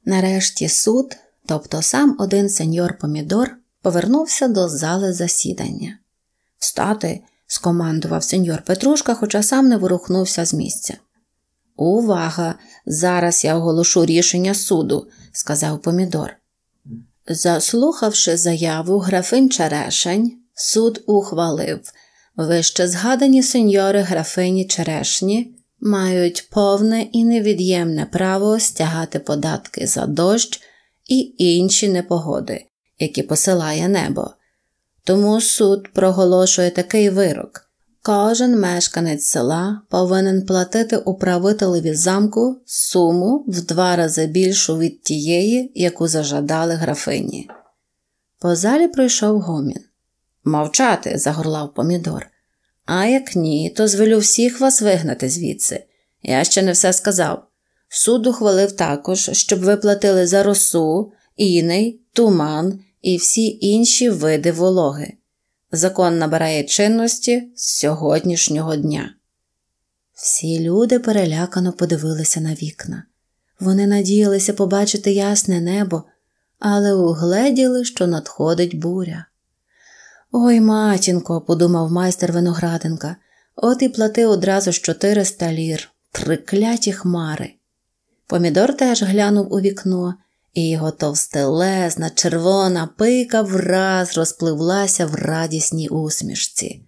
Нарешті суд, тобто сам один сеньор Помідор, повернувся до зали засідання. Встати, скомандував сеньор Петрушка, хоча сам не ворухнувся з місця. Увага! Зараз я оголошу рішення суду, сказав Помідор. Заслухавши заяву графин Черешень, суд ухвалив вище згадані сеньори графині Черешні мають повне і невід'ємне право стягати податки за дощ і інші непогоди, які посилає небо. Тому суд проголошує такий вирок. Кожен мешканець села повинен платити управителеві замку суму в два рази більшу від тієї, яку зажадали графині. По залі пройшов гомін. Мовчати, загорлав помідор. А як ні, то звелю всіх вас вигнати звідси. Я ще не все сказав. Суд ухвалив також, щоб ви платили за росу, іней, туман і всі інші види вологи. Закон набирає чинності з сьогоднішнього дня. Всі люди перелякано подивилися на вікна. Вони надіялися побачити ясне небо, але угледіли, що надходить буря. Ой, матінко, подумав майстер винограденка, от і плати одразу ж 400 лір. трикляті хмари. Помідор теж глянув у вікно, і його товстелезна, червона пика враз розпливлася в радісній усмішці.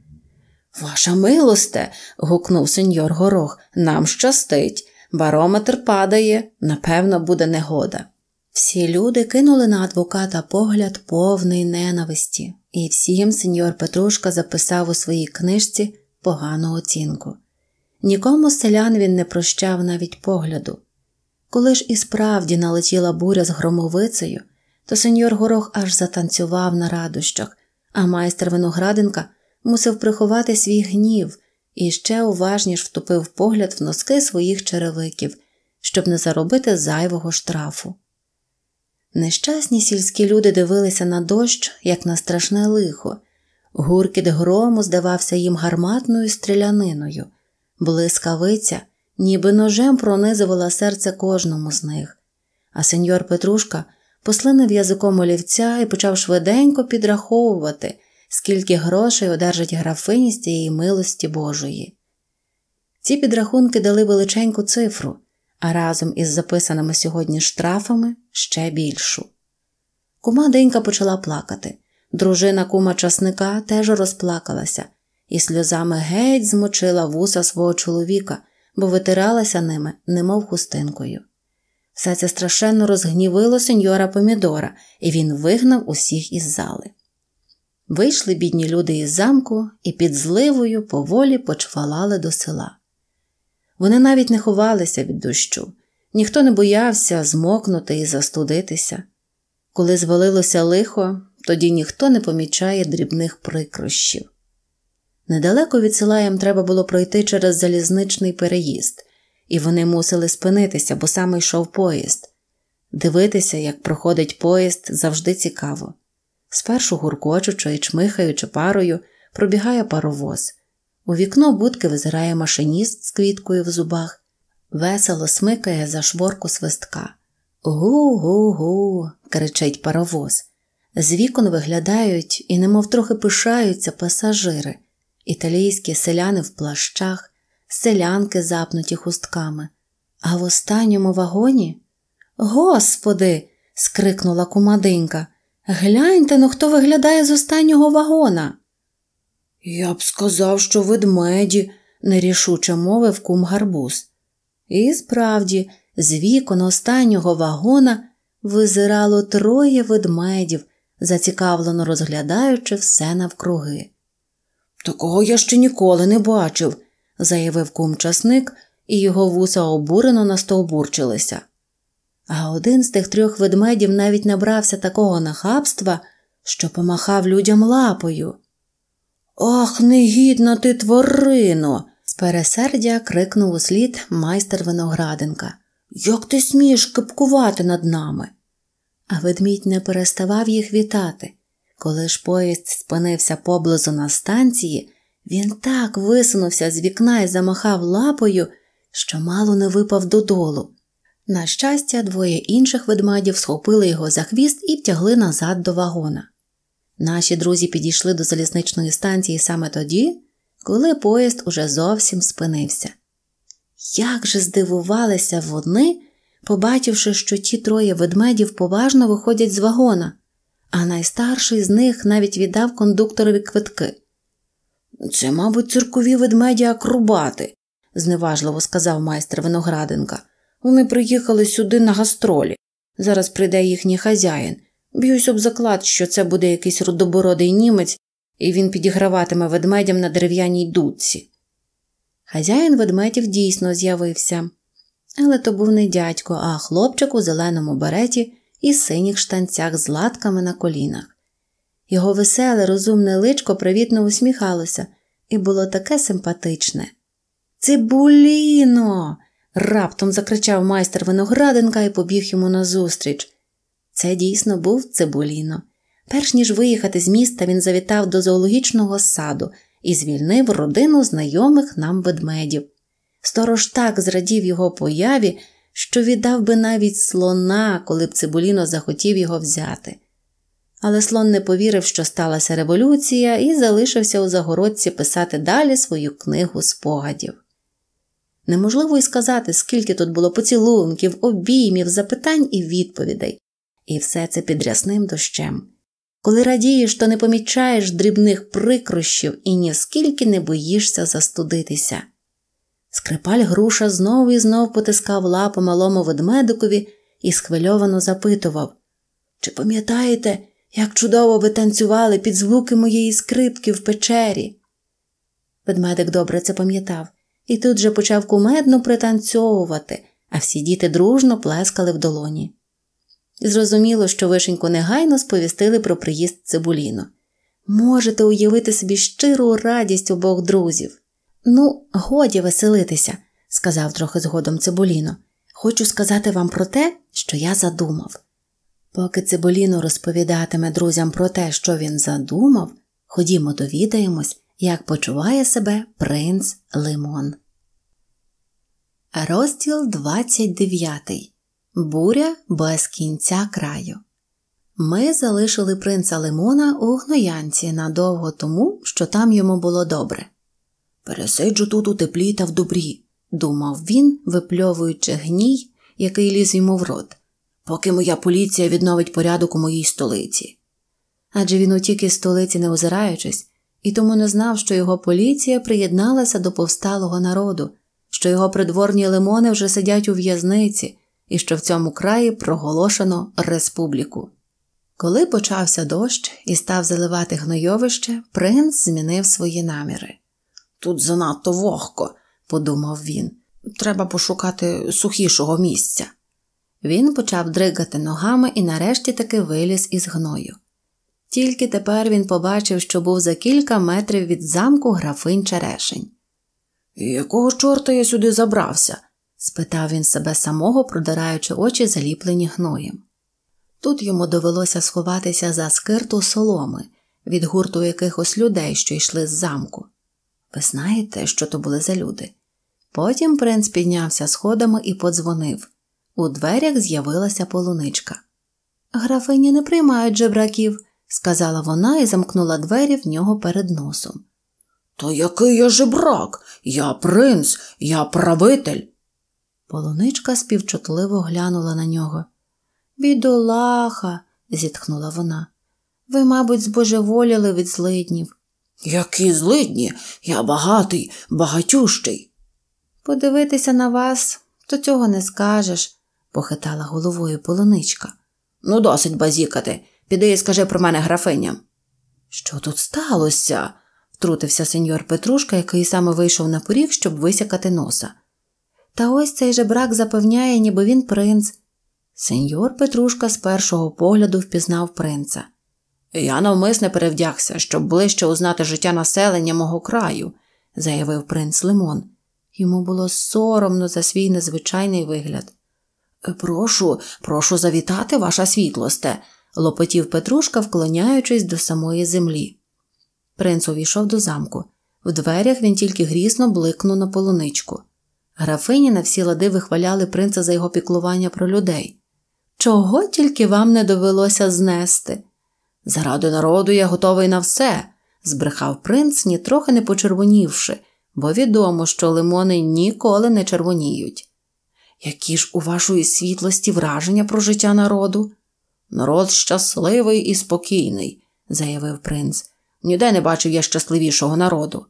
Ваша милосте. гукнув сеньор горох, нам щастить. Барометр падає, напевно, буде негода. Всі люди кинули на адвоката погляд повний ненависті. І всім сеньор Петрушка записав у своїй книжці погану оцінку. Нікому селян він не прощав навіть погляду. Коли ж і справді налетіла буря з громовицею, то сеньор горох аж затанцював на радощах, а майстер виноградинка мусив приховати свій гнів і ще уважніш втупив погляд в носки своїх черевиків, щоб не заробити зайвого штрафу. Нещасні сільські люди дивилися на дощ, як на страшне лихо, гуркіт грому здавався їм гарматною стріляниною, блискавиця, ніби ножем пронизувала серце кожному з них. А сеньор Петрушка послинив язиком олівця і почав швиденько підраховувати, скільки грошей одержить графині з цієї милості Божої. Ці підрахунки дали величеньку цифру а разом із записаними сьогодні штрафами ще більшу. Кума денька почала плакати. Дружина кума часника теж розплакалася і сльозами геть змочила вуса свого чоловіка, бо витиралася ними, немов хустинкою. Все це страшенно розгнівило сеньора Помідора, і він вигнав усіх із зали. Вийшли бідні люди із замку і під зливою поволі почвалали до села. Вони навіть не ховалися від дощу, ніхто не боявся змокнути і застудитися. Коли звалилося лихо, тоді ніхто не помічає дрібних прикрощів. Недалеко від села їм треба було пройти через залізничний переїзд, і вони мусили спинитися, бо саме йшов поїзд. Дивитися, як проходить поїзд, завжди цікаво. Спершу гуркочучи і чмихаючи парою, пробігає паровоз. У вікно будки визирає машиніст з квіткою в зубах, весело смикає за шворку свистка. Гу-гу-гу, кричить паровоз. З вікон виглядають і, немов трохи пишаються пасажири, італійські селяни в плащах, селянки, запнуті хустками. А в останньому вагоні. Господи! скрикнула кумадинка. Гляньте ну, хто виглядає з останнього вагона. Я б сказав, що ведмеді, нерішуче мовив кум гарбуз. І справді, з вікон останнього вагона визирало троє ведмедів, зацікавлено розглядаючи все навкруги. Такого я ще ніколи не бачив, заявив кум часник, і його вуса обурено настовбурчилися. А один з тих трьох ведмедів навіть набрався такого нахабства, що помахав людям лапою. Ах, негідна ти, тварино. з пересердя крикнув услід майстер виноградинка. Як ти смієш кипкувати над нами? А ведмідь не переставав їх вітати. Коли ж поїзд спинився поблизу на станції, він так висунувся з вікна і замахав лапою, що мало не випав додолу. На щастя, двоє інших ведмедів схопили його за хвіст і втягли назад до вагона. Наші друзі підійшли до залізничної станції саме тоді, коли поїзд уже зовсім спинився. Як же здивувалися вони, побачивши, що ті троє ведмедів поважно виходять з вагона, а найстарший з них навіть віддав кондукторові квитки. Це, мабуть, циркові ведмеді акрубати, зневажливо сказав майстер винограденка. Вони приїхали сюди на гастролі. Зараз прийде їхній хазяїн, Б'юсь об заклад, що це буде якийсь рудобородий німець, і він підіграватиме ведмедям на дерев'яній дудці. Хазяїн ведмедів дійсно з'явився, але то був не дядько, а хлопчик у зеленому береті і синіх штанцях з латками на колінах. Його веселе, розумне личко привітно усміхалося і було таке симпатичне. Цибуліно! раптом закричав майстер виноградинка і побіг йому назустріч. Це дійсно був Цибуліно. Перш ніж виїхати з міста, він завітав до зоологічного саду і звільнив родину знайомих нам ведмедів. Сторож так зрадів його появі, що віддав би навіть слона, коли б Цибуліно захотів його взяти. Але слон не повірив, що сталася революція, і залишився у загородці писати далі свою книгу спогадів. Неможливо й сказати, скільки тут було поцілунків, обіймів, запитань і відповідей. І все це під рясним дощем. Коли радієш, то не помічаєш дрібних прикрощів і ніскільки не боїшся застудитися. Скрипаль груша знову і знов потискав лапу малому ведмедикові і схвильовано запитував Чи пам'ятаєте, як чудово ви танцювали під звуки моєї скрипки в печері? Ведмедик добре це пам'ятав і тут же почав кумедно пританцьовувати, а всі діти дружно плескали в долоні. Зрозуміло, що вишеньку негайно сповістили про приїзд цибуліно. Можете уявити собі щиру радість обох друзів. Ну, годі веселитися, сказав трохи згодом цибуліно. Хочу сказати вам про те, що я задумав. Поки цибуліно розповідатиме друзям про те, що він задумав, ходімо довідаємось, як почуває себе принц Лимон. Розділ 29 Буря без кінця краю. Ми залишили принца Лимона у гноянці надовго тому, що там йому було добре. Пересиджу тут у теплі та в добрі, думав він, випльовуючи гній, який ліз йому в рот, поки моя поліція відновить порядок у моїй столиці. Адже він утік із столиці, не озираючись, і тому не знав, що його поліція приєдналася до повсталого народу, що його придворні лимони вже сидять у в'язниці і що в цьому краї проголошено республіку. Коли почався дощ і став заливати гнойовище, принц змінив свої наміри. Тут занадто вогко, подумав він, треба пошукати сухішого місця. Він почав дригати ногами і нарешті таки виліз із гною. Тільки тепер він побачив, що був за кілька метрів від замку графин черешень. Якого чорта я сюди забрався? спитав він себе самого, продираючи очі, заліплені гноєм. Тут йому довелося сховатися за скирту соломи, від гурту якихось людей, що йшли з замку. Ви знаєте, що то були за люди? Потім принц піднявся сходами і подзвонив. У дверях з'явилася полуничка. Графині не приймають жебраків, сказала вона і замкнула двері в нього перед носом. То який я жебрак? Я принц, я правитель. Полуничка співчутливо глянула на нього. Бідолаха, зітхнула вона. Ви, мабуть, збожеволіли від злиднів. Які злидні? Я багатий, багатющий. Подивитися на вас, то цього не скажеш, похитала головою полуничка. Ну, досить базікати. Піди і скажи про мене графиням. Що тут сталося? втрутився сеньор Петрушка, який саме вийшов на поріг, щоб висякати носа. Та ось цей жебрак запевняє, ніби він принц. Сеньор Петрушка з першого погляду впізнав принца. Я навмисне перевдягся, щоб ближче узнати життя населення мого краю, заявив принц Лимон. Йому було соромно за свій незвичайний вигляд. Прошу, прошу завітати, ваша світлосте, лопотів Петрушка, вклоняючись до самої землі. Принц увійшов до замку. В дверях він тільки грізно бликнув на полуничку. Графині на всі лади вихваляли принца за його піклування про людей. Чого тільки вам не довелося знести? Заради народу я готовий на все, збрехав принц, нітрохи не почервонівши, бо відомо, що лимони ніколи не червоніють. Які ж у вашої світлості враження про життя народу? Народ щасливий і спокійний, заявив принц. Ніде не бачив я щасливішого народу.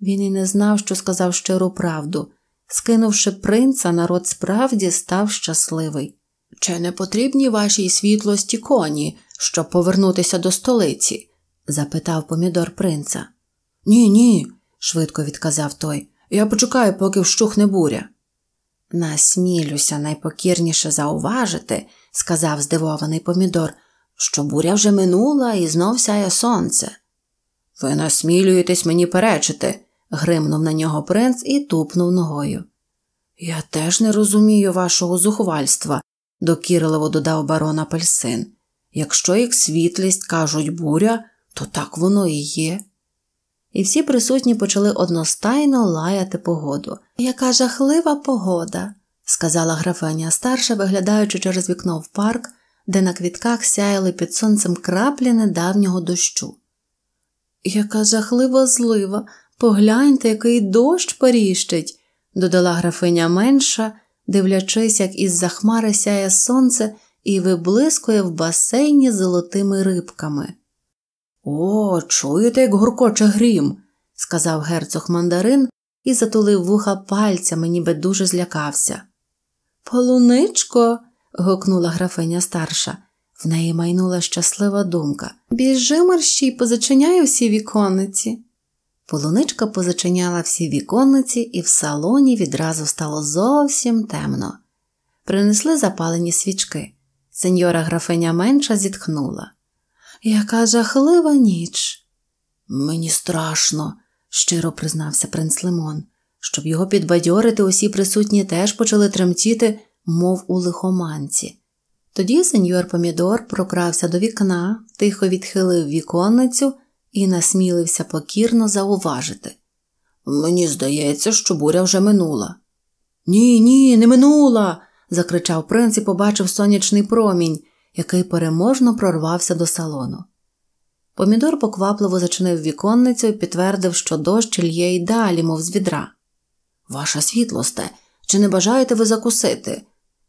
Він і не знав, що сказав щиру правду. Скинувши принца, народ справді став щасливий. Чи не потрібні вашій світлості коні, щоб повернутися до столиці? запитав помідор принца. Ні, ні, швидко відказав той. Я почекаю, поки вщухне буря. Насмілюся найпокірніше зауважити, сказав здивований помідор, що буря вже минула і знов сяє сонце. Ви насмілюєтесь мені перечити, гримнув на нього принц і тупнув ногою. Я теж не розумію вашого зухвальства, докірливо додав барон Апельсин. Якщо їх світлість кажуть буря, то так воно і є. І всі присутні почали одностайно лаяти погоду. Яка жахлива погода, сказала графеня старша, виглядаючи через вікно в парк, де на квітках сяяли під сонцем краплі недавнього дощу. Яка жахлива злива, Погляньте, який дощ поріщить, додала графиня менша, дивлячись, як із захмари сяє сонце і виблискує в басейні золотими рибками. О, чуєте, як гуркоче грім, сказав герцог мандарин і затулив вуха пальцями, ніби дуже злякався. Полуничко. гукнула графиня старша. В неї майнула щаслива думка. Біжи мерщій позачиняй усі вікониці. Полуничка позачиняла всі віконниці, і в салоні відразу стало зовсім темно. Принесли запалені свічки. Сеньора графиня менша зітхнула. Яка жахлива ніч. Мені страшно, щиро признався принц Лимон. Щоб його підбадьорити, усі присутні теж почали тремтіти, мов у лихоманці. Тоді сеньор Помідор прокрався до вікна, тихо відхилив віконницю і насмілився покірно зауважити. Мені здається, що буря вже минула. Ні, ні, не минула. закричав принц і побачив сонячний промінь, який переможно прорвався до салону. Помідор поквапливо зачинив віконницю і підтвердив, що дощ льє й далі, мов з відра. Ваша світлосте, чи не бажаєте ви закусити?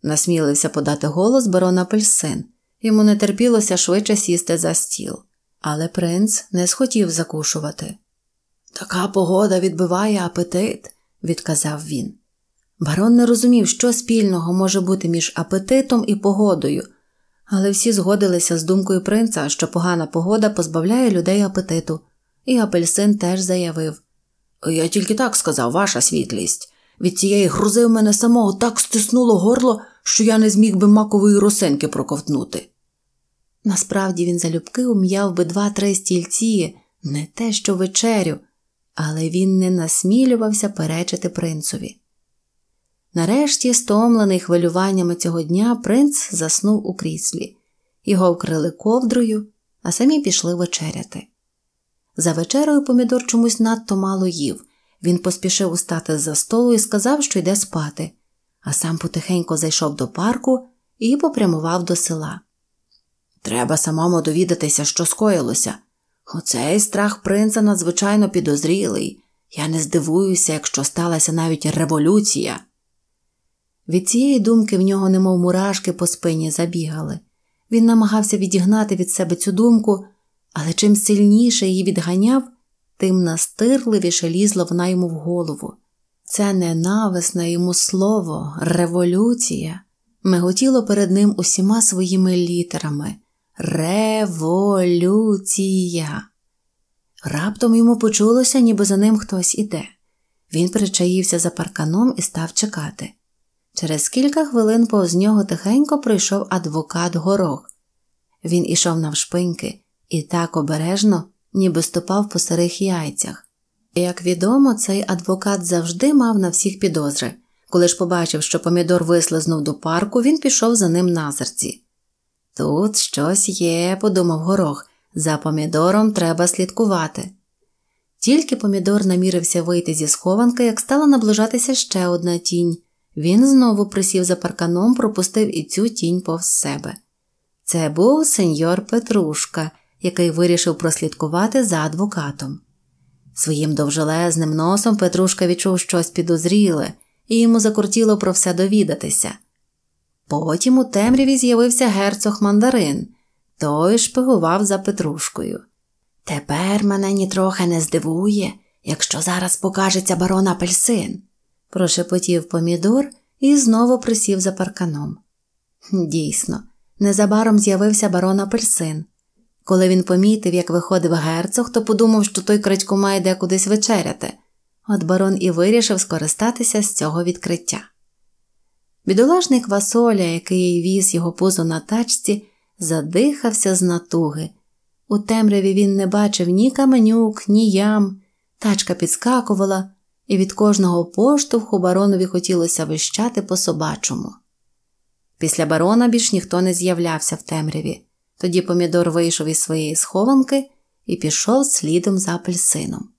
насмілився подати голос барон Апельсин. Йому не терпілося швидше сісти за стіл. Але принц не схотів закушувати. Така погода відбиває апетит, відказав він. Барон не розумів, що спільного може бути між апетитом і погодою, але всі згодилися з думкою принца, що погана погода позбавляє людей апетиту, і апельсин теж заявив Я тільки так сказав, ваша світлість. Від цієї грузи в мене самого так стиснуло горло, що я не зміг би макової росинки проковтнути. Насправді він залюбки ум'яв би два-три стільці, не те що вечерю, але він не насмілювався перечити принцові. Нарешті, стомлений хвилюваннями цього дня, принц заснув у кріслі, його вкрили ковдрою, а самі пішли вечеряти. За вечерою помідор чомусь надто мало їв. Він поспішив устати з за столу і сказав, що йде спати, а сам потихенько зайшов до парку і попрямував до села. Треба самому довідатися, що скоїлося. Оцей страх принца надзвичайно підозрілий. Я не здивуюся, якщо сталася навіть революція. Від цієї думки в нього, немов мурашки по спині забігали. Він намагався відігнати від себе цю думку, але чим сильніше її відганяв, тим настирливіше лізла вона йому в голову. Це ненависне йому слово, революція, миготіло перед ним усіма своїми літерами. Революція. Раптом йому почулося, ніби за ним хтось іде. Він причаївся за парканом і став чекати. Через кілька хвилин повз нього тихенько прийшов адвокат горох. Він ішов навшпиньки і так обережно, ніби ступав по сирих яйцях. як відомо, цей адвокат завжди мав на всіх підозри. Коли ж побачив, що помідор вислизнув до парку, він пішов за ним на серці. Тут щось є, подумав горох, за помідором треба слідкувати. Тільки помідор намірився вийти зі схованки, як стала наближатися ще одна тінь. Він знову присів за парканом, пропустив і цю тінь повз себе. Це був сеньор Петрушка, який вирішив прослідкувати за адвокатом. Своїм довжелезним носом Петрушка відчув щось підозріле, і йому закортіло про все довідатися. Потім у темряві з'явився герцог мандарин, той шпигував за Петрушкою. Тепер мене нітрохи не здивує, якщо зараз покажеться барон апельсин, прошепотів помідор і знову присів за парканом. Дійсно, незабаром з'явився барон апельсин. Коли він помітив, як виходив герцог, то подумав, що той крадьку має де кудись вечеряти. От барон і вирішив скористатися з цього відкриття. Бідолашний квасоля, який віз його позу на тачці, задихався з натуги. У темряві він не бачив ні каменюк, ні ям. Тачка підскакувала, і від кожного поштовху баронові хотілося вищати по собачому. Після барона більш ніхто не з'являвся в темряві. Тоді помідор вийшов із своєї схованки і пішов слідом за апельсином.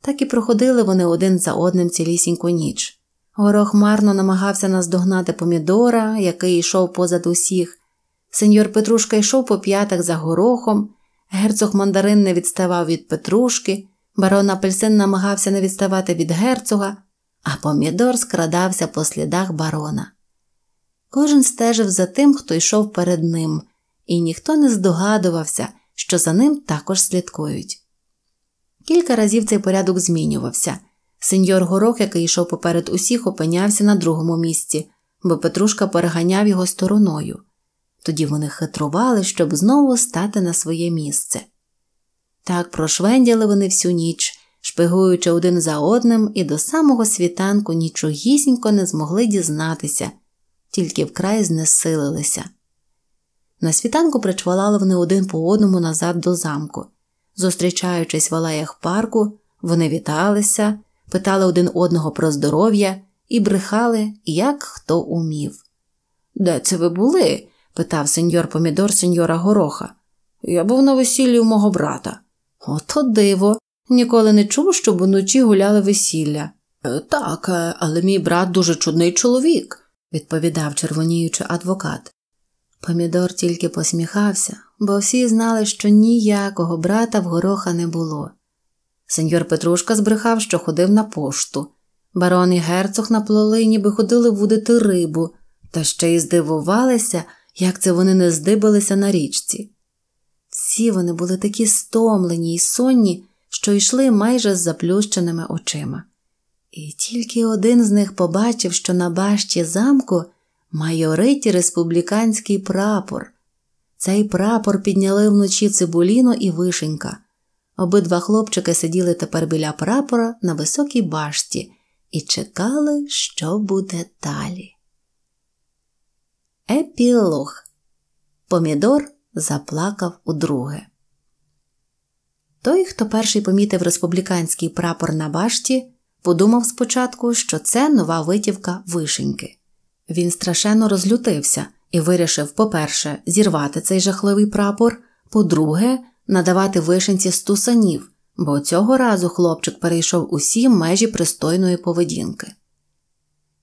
Так і проходили вони один за одним цілісіньку ніч. Горох марно намагався наздогнати помідора, який йшов позад усіх. Сеньор Петрушка йшов по п'ятах за горохом, герцог мандарин не відставав від Петрушки, барон Апельсин намагався не відставати від герцога, а помідор скрадався по слідах барона. Кожен стежив за тим, хто йшов перед ним, і ніхто не здогадувався, що за ним також слідкують. Кілька разів цей порядок змінювався. Сеньор горох, який йшов поперед усіх, опинявся на другому місці, бо Петрушка переганяв його стороною. Тоді вони хитрували, щоб знову стати на своє місце. Так прошвендяли вони всю ніч, шпигуючи один за одним, і до самого світанку нічогісінько не змогли дізнатися, тільки вкрай знесилилися. На світанку причвалали вони один по одному назад до замку. Зустрічаючись в алеях парку, вони віталися, питали один одного про здоров'я і брехали, як хто умів. Де це ви були? питав сеньор Помідор сеньора Гороха. Я був на весіллі у мого брата. Ото диво. Ніколи не чув, щоб уночі гуляли весілля. «Е, так, е, але мій брат дуже чудний чоловік, відповідав червоніючи адвокат. Помідор тільки посміхався, бо всі знали, що ніякого брата в гороха не було. Сеньор Петрушка збрехав, що ходив на пошту. Барон і герцог наплели, ніби ходили вудити рибу, та ще й здивувалися, як це вони не здибалися на річці. Всі вони були такі стомлені й сонні, що йшли майже з заплющеними очима. І тільки один з них побачив, що на башті замку майорить республіканський прапор. Цей прапор підняли вночі цибуліно і вишенька. Обидва хлопчики сиділи тепер біля прапора на високій башті і чекали, що буде далі. Епілог. Помідор заплакав удруге. Той, хто перший помітив республіканський прапор на башті, подумав спочатку, що це нова витівка вишеньки. Він страшенно розлютився і вирішив, по-перше, зірвати цей жахливий прапор, по-друге, надавати вишенці стусанів, бо цього разу хлопчик перейшов усі межі пристойної поведінки.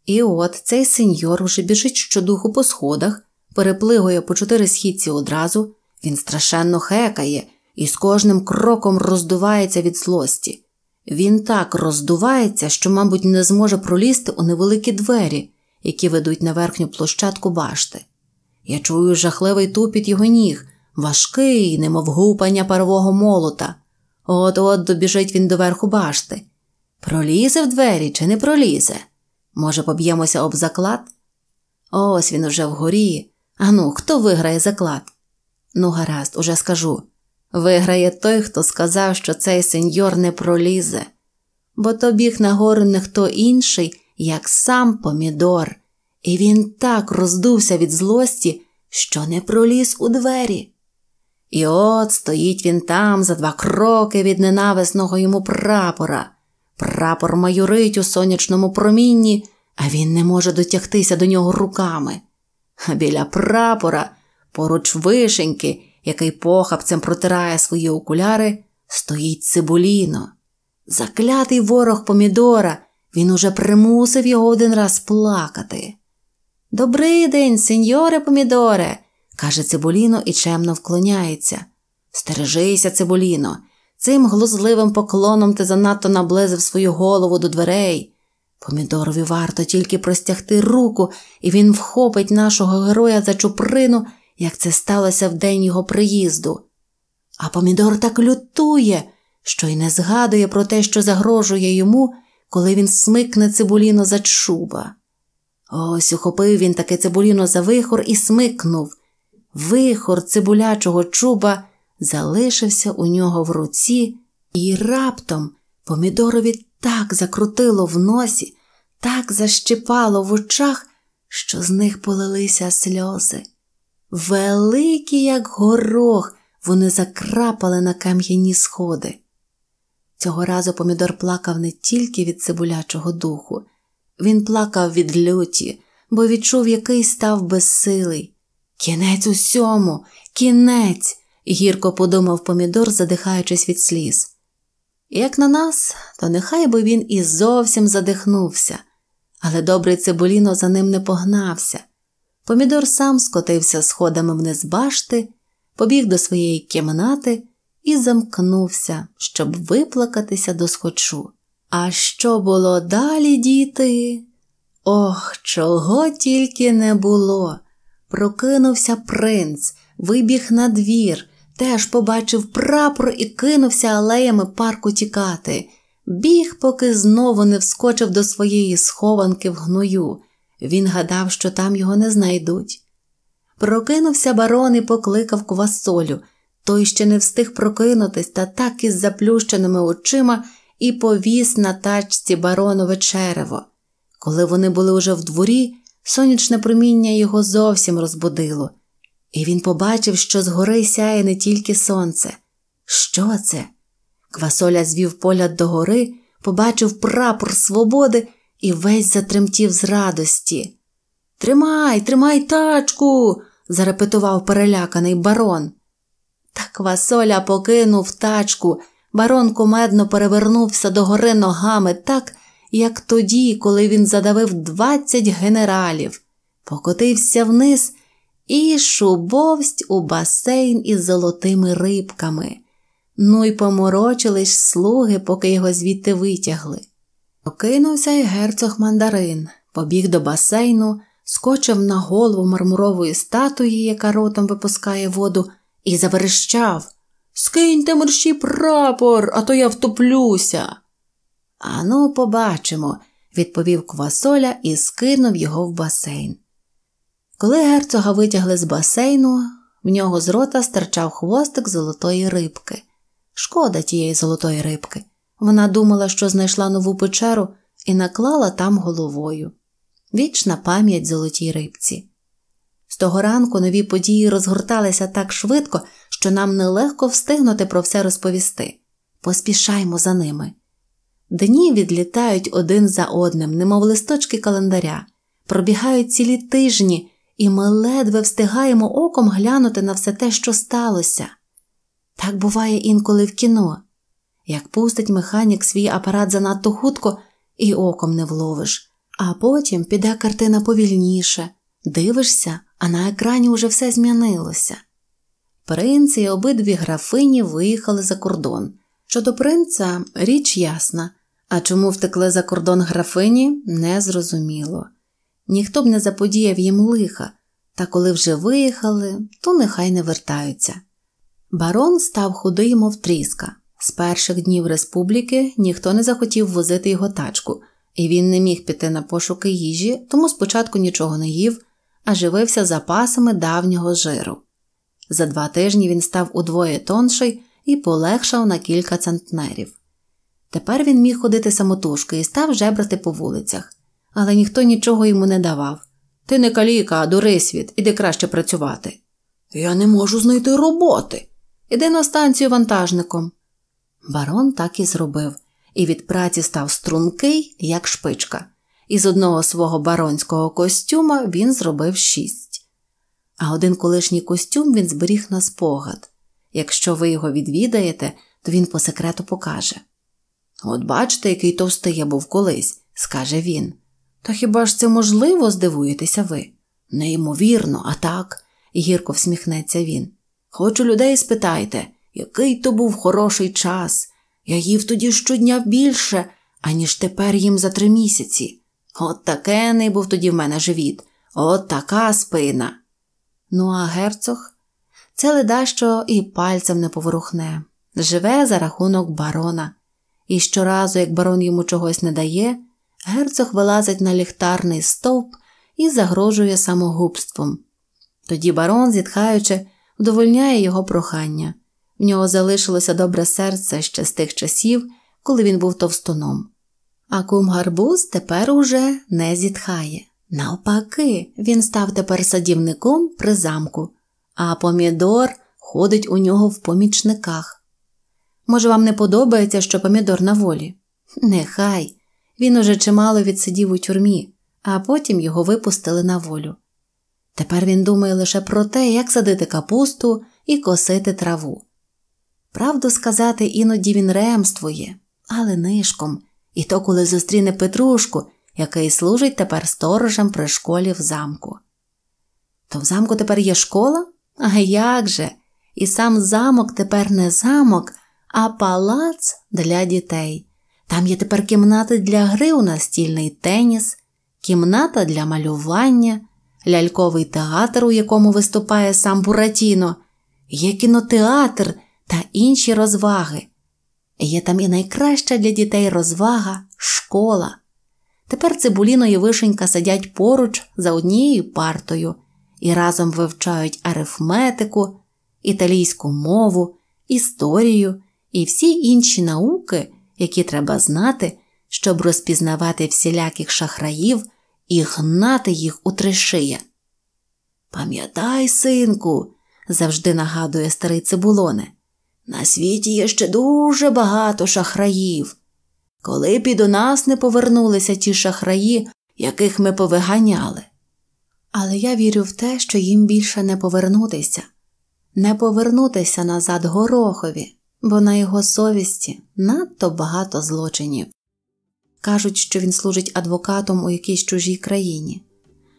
І от цей сеньор вже біжить щодуху по сходах, переплигує по чотири східці одразу, він страшенно хекає і з кожним кроком роздувається від злості. Він так роздувається, що, мабуть, не зможе пролізти у невеликі двері, які ведуть на верхню площадку башти. Я чую жахливий тупіт його ніг, важкий, немов гупання парового молота. От от добіжить він до верху башти. Пролізе в двері чи не пролізе? Може, поб'ємося об заклад? Ось він уже вгорі. Ану, хто виграє заклад? Ну, гаразд, уже скажу. Виграє той, хто сказав, що цей сеньор не пролізе, бо то біг на гору не хто інший, як сам помідор, і він так роздувся від злості, що не проліз у двері. І от стоїть він там за два кроки від ненависного йому прапора. Прапор майорить у сонячному промінні, а він не може дотягтися до нього руками. А біля прапора, поруч вишеньки, який похапцем протирає свої окуляри, стоїть цибуліно. Заклятий ворог Помідора, він уже примусив його один раз плакати. Добрий день, сеньоре Помідоре, каже Цибуліно і чемно вклоняється. Стережися, Цибуліно, цим глузливим поклоном ти занадто наблизив свою голову до дверей. Помідорові варто тільки простягти руку, і він вхопить нашого героя за чуприну, як це сталося в день його приїзду. А помідор так лютує, що й не згадує про те, що загрожує йому, коли він смикне цибуліно за чуба. Ось ухопив він таке цибуліно за вихор і смикнув вихор цибулячого чуба залишився у нього в руці, і раптом помідорові так закрутило в носі, так защипало в очах, що з них полилися сльози. Великі, як горох, вони закрапали на кам'яні сходи. Цього разу помідор плакав не тільки від цибулячого духу, він плакав від люті, бо відчув, який став безсилий. Кінець усьому, кінець, гірко подумав помідор, задихаючись від сліз. Як на нас, то нехай би він і зовсім задихнувся, але добрий цибуліно за ним не погнався. Помідор сам скотився сходами вниз башти, побіг до своєї кімнати і замкнувся, щоб виплакатися до схочу. А що було далі, діти? Ох, чого тільки не було! Прокинувся принц, вибіг на двір, теж побачив прапор і кинувся алеями парку тікати. Біг, поки знову не вскочив до своєї схованки в гною. Він гадав, що там його не знайдуть. Прокинувся барон і покликав квасолю. Той ще не встиг прокинутись та так із заплющеними очима і повіс на тачці баронове черево. Коли вони були уже в дворі, Сонячне проміння його зовсім розбудило, і він побачив, що згори сяє не тільки сонце. Що це? Квасоля звів погляд догори, побачив прапор свободи і весь затремтів з радості. Тримай, тримай тачку, зарепетував переляканий барон. Та Квасоля покинув тачку. Барон кумедно перевернувся догори ногами так, як тоді, коли він задавив двадцять генералів, покотився вниз і шубовсть у басейн із золотими рибками. Ну й поморочились слуги, поки його звідти витягли. Покинувся й герцог мандарин, побіг до басейну, скочив на голову мармурової статуї, яка ротом випускає воду, і заверещав Скиньте мерщі прапор, а то я втоплюся. Ану, побачимо, відповів квасоля і скинув його в басейн. Коли герцога витягли з басейну, в нього з рота стирчав хвостик золотої рибки. Шкода тієї золотої рибки. Вона думала, що знайшла нову печеру і наклала там головою. Вічна пам'ять золотій рибці. З того ранку нові події розгорталися так швидко, що нам нелегко встигнути про все розповісти. Поспішаймо за ними. Дні відлітають один за одним, немов листочки календаря, пробігають цілі тижні, і ми ледве встигаємо оком глянути на все те, що сталося. Так буває інколи в кіно. Як пустить механік свій апарат занадто хутко, і оком не вловиш, а потім піде картина повільніше, дивишся, а на екрані уже все змінилося. Принц і обидві графині виїхали за кордон. Щодо принца річ ясна. А чому втекли за кордон графині, незрозуміло. Ніхто б не заподіяв їм лиха, та коли вже виїхали, то нехай не вертаються. Барон став худий, мов тріска. З перших днів республіки ніхто не захотів возити його тачку, і він не міг піти на пошуки їжі, тому спочатку нічого не їв, а живився запасами давнього жиру. За два тижні він став удвоє тонший і полегшав на кілька центнерів. Тепер він міг ходити самотужки і став жебрати по вулицях, але ніхто нічого йому не давав. Ти не каліка, а дури світ, іди краще працювати. Я не можу знайти роботи. Іди на станцію вантажником. Барон так і зробив, і від праці став стрункий, як шпичка. Із одного свого баронського костюма він зробив шість. А один колишній костюм він зберіг на спогад. Якщо ви його відвідаєте, то він по секрету покаже. От бачите, який товстий я був колись, скаже він. Та хіба ж це можливо, здивуєтеся ви? Неймовірно, а так, гірко всміхнеться він. Хочу людей спитайте, який то був хороший час. Я їв тоді щодня більше, аніж тепер їм за три місяці. От таке не був тоді в мене живіт, от така спина. Ну, а герцог це ледащо і пальцем не поворухне, живе за рахунок барона і щоразу, як барон йому чогось не дає, герцог вилазить на ліхтарний стовп і загрожує самогубством. Тоді барон, зітхаючи, вдовольняє його прохання. В нього залишилося добре серце ще з тих часів, коли він був товстуном. А кум гарбуз тепер уже не зітхає. Навпаки, він став тепер садівником при замку, а помідор ходить у нього в помічниках. Може, вам не подобається, що помідор на волі? Нехай. Він уже чимало відсидів у тюрмі, а потім його випустили на волю. Тепер він думає лише про те, як садити капусту і косити траву. Правду сказати, іноді він ремствує, але нишком, і то, коли зустріне Петрушку, який служить тепер сторожем при школі в замку. То в замку тепер є школа? А як же? І сам замок тепер не замок, а палац для дітей. Там є тепер кімнати для гри у настільний теніс, кімната для малювання, ляльковий театр, у якому виступає сам Буратіно, є кінотеатр та інші розваги. Є там і найкраща для дітей розвага школа. Тепер Цибуліно і вишенька сидять поруч за однією партою і разом вивчають арифметику, італійську мову, історію, і всі інші науки, які треба знати, щоб розпізнавати всіляких шахраїв і гнати їх у три шия. Пам'ятай, синку, завжди нагадує старий цибулоне, на світі є ще дуже багато шахраїв. Коли б і до нас не повернулися ті шахраї, яких ми повиганяли. Але я вірю в те, що їм більше не повернутися, не повернутися назад горохові бо на його совісті надто багато злочинів. Кажуть, що він служить адвокатом у якійсь чужій країні.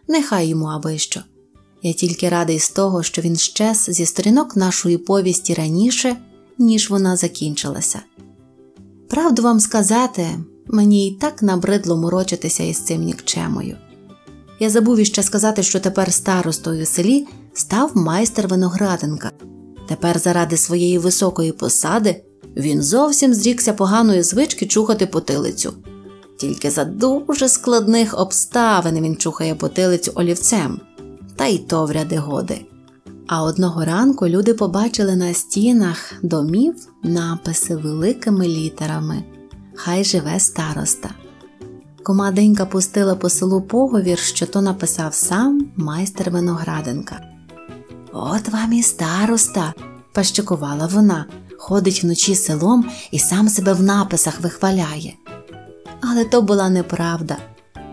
Нехай йому аби що. Я тільки радий з того, що він щез зі сторінок нашої повісті раніше, ніж вона закінчилася. Правду вам сказати, мені і так набридло морочитися із цим нікчемою. Я забув іще сказати, що тепер старостою в селі став майстер виноградинка. Тепер, заради своєї високої посади, він зовсім зрікся поганої звички чухати потилицю. Тільки за дуже складних обставин він чухає потилицю олівцем, та й то вряди годи. А одного ранку люди побачили на стінах домів написи великими літерами Хай живе староста. Комаденька пустила по селу поговір, що то написав сам майстер винограденка. От вам і староста, пащукувала вона, ходить вночі селом і сам себе в написах вихваляє. Але то була неправда.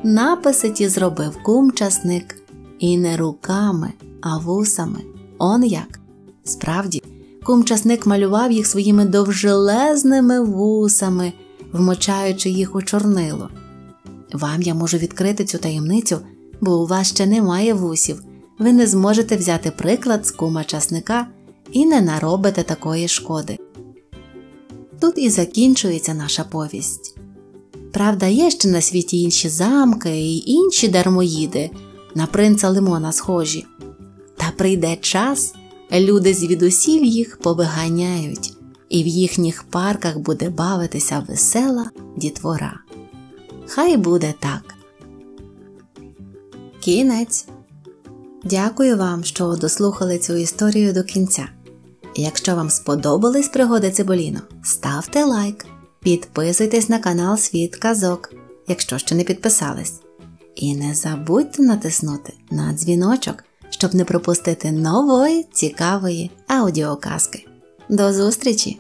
Написи ті зробив кумчасник і не руками, а вусами. Он як? Справді, кумчасник малював їх своїми довжелезними вусами, вмочаючи їх у чорнило. Вам я можу відкрити цю таємницю, бо у вас ще немає вусів ви не зможете взяти приклад з кума часника і не наробите такої шкоди. Тут і закінчується наша повість. Правда, є ще на світі інші замки і інші дармоїди на принца лимона схожі. Та прийде час, люди звідусіль їх повиганяють, і в їхніх парках буде бавитися весела дітвора. Хай буде так. Кінець. Дякую вам, що дослухали цю історію до кінця. Якщо вам сподобались пригоди Циболіно, ставте лайк, підписуйтесь на канал Світ Казок, якщо ще не підписались. І не забудьте натиснути на дзвіночок, щоб не пропустити нової цікавої аудіоказки. До зустрічі!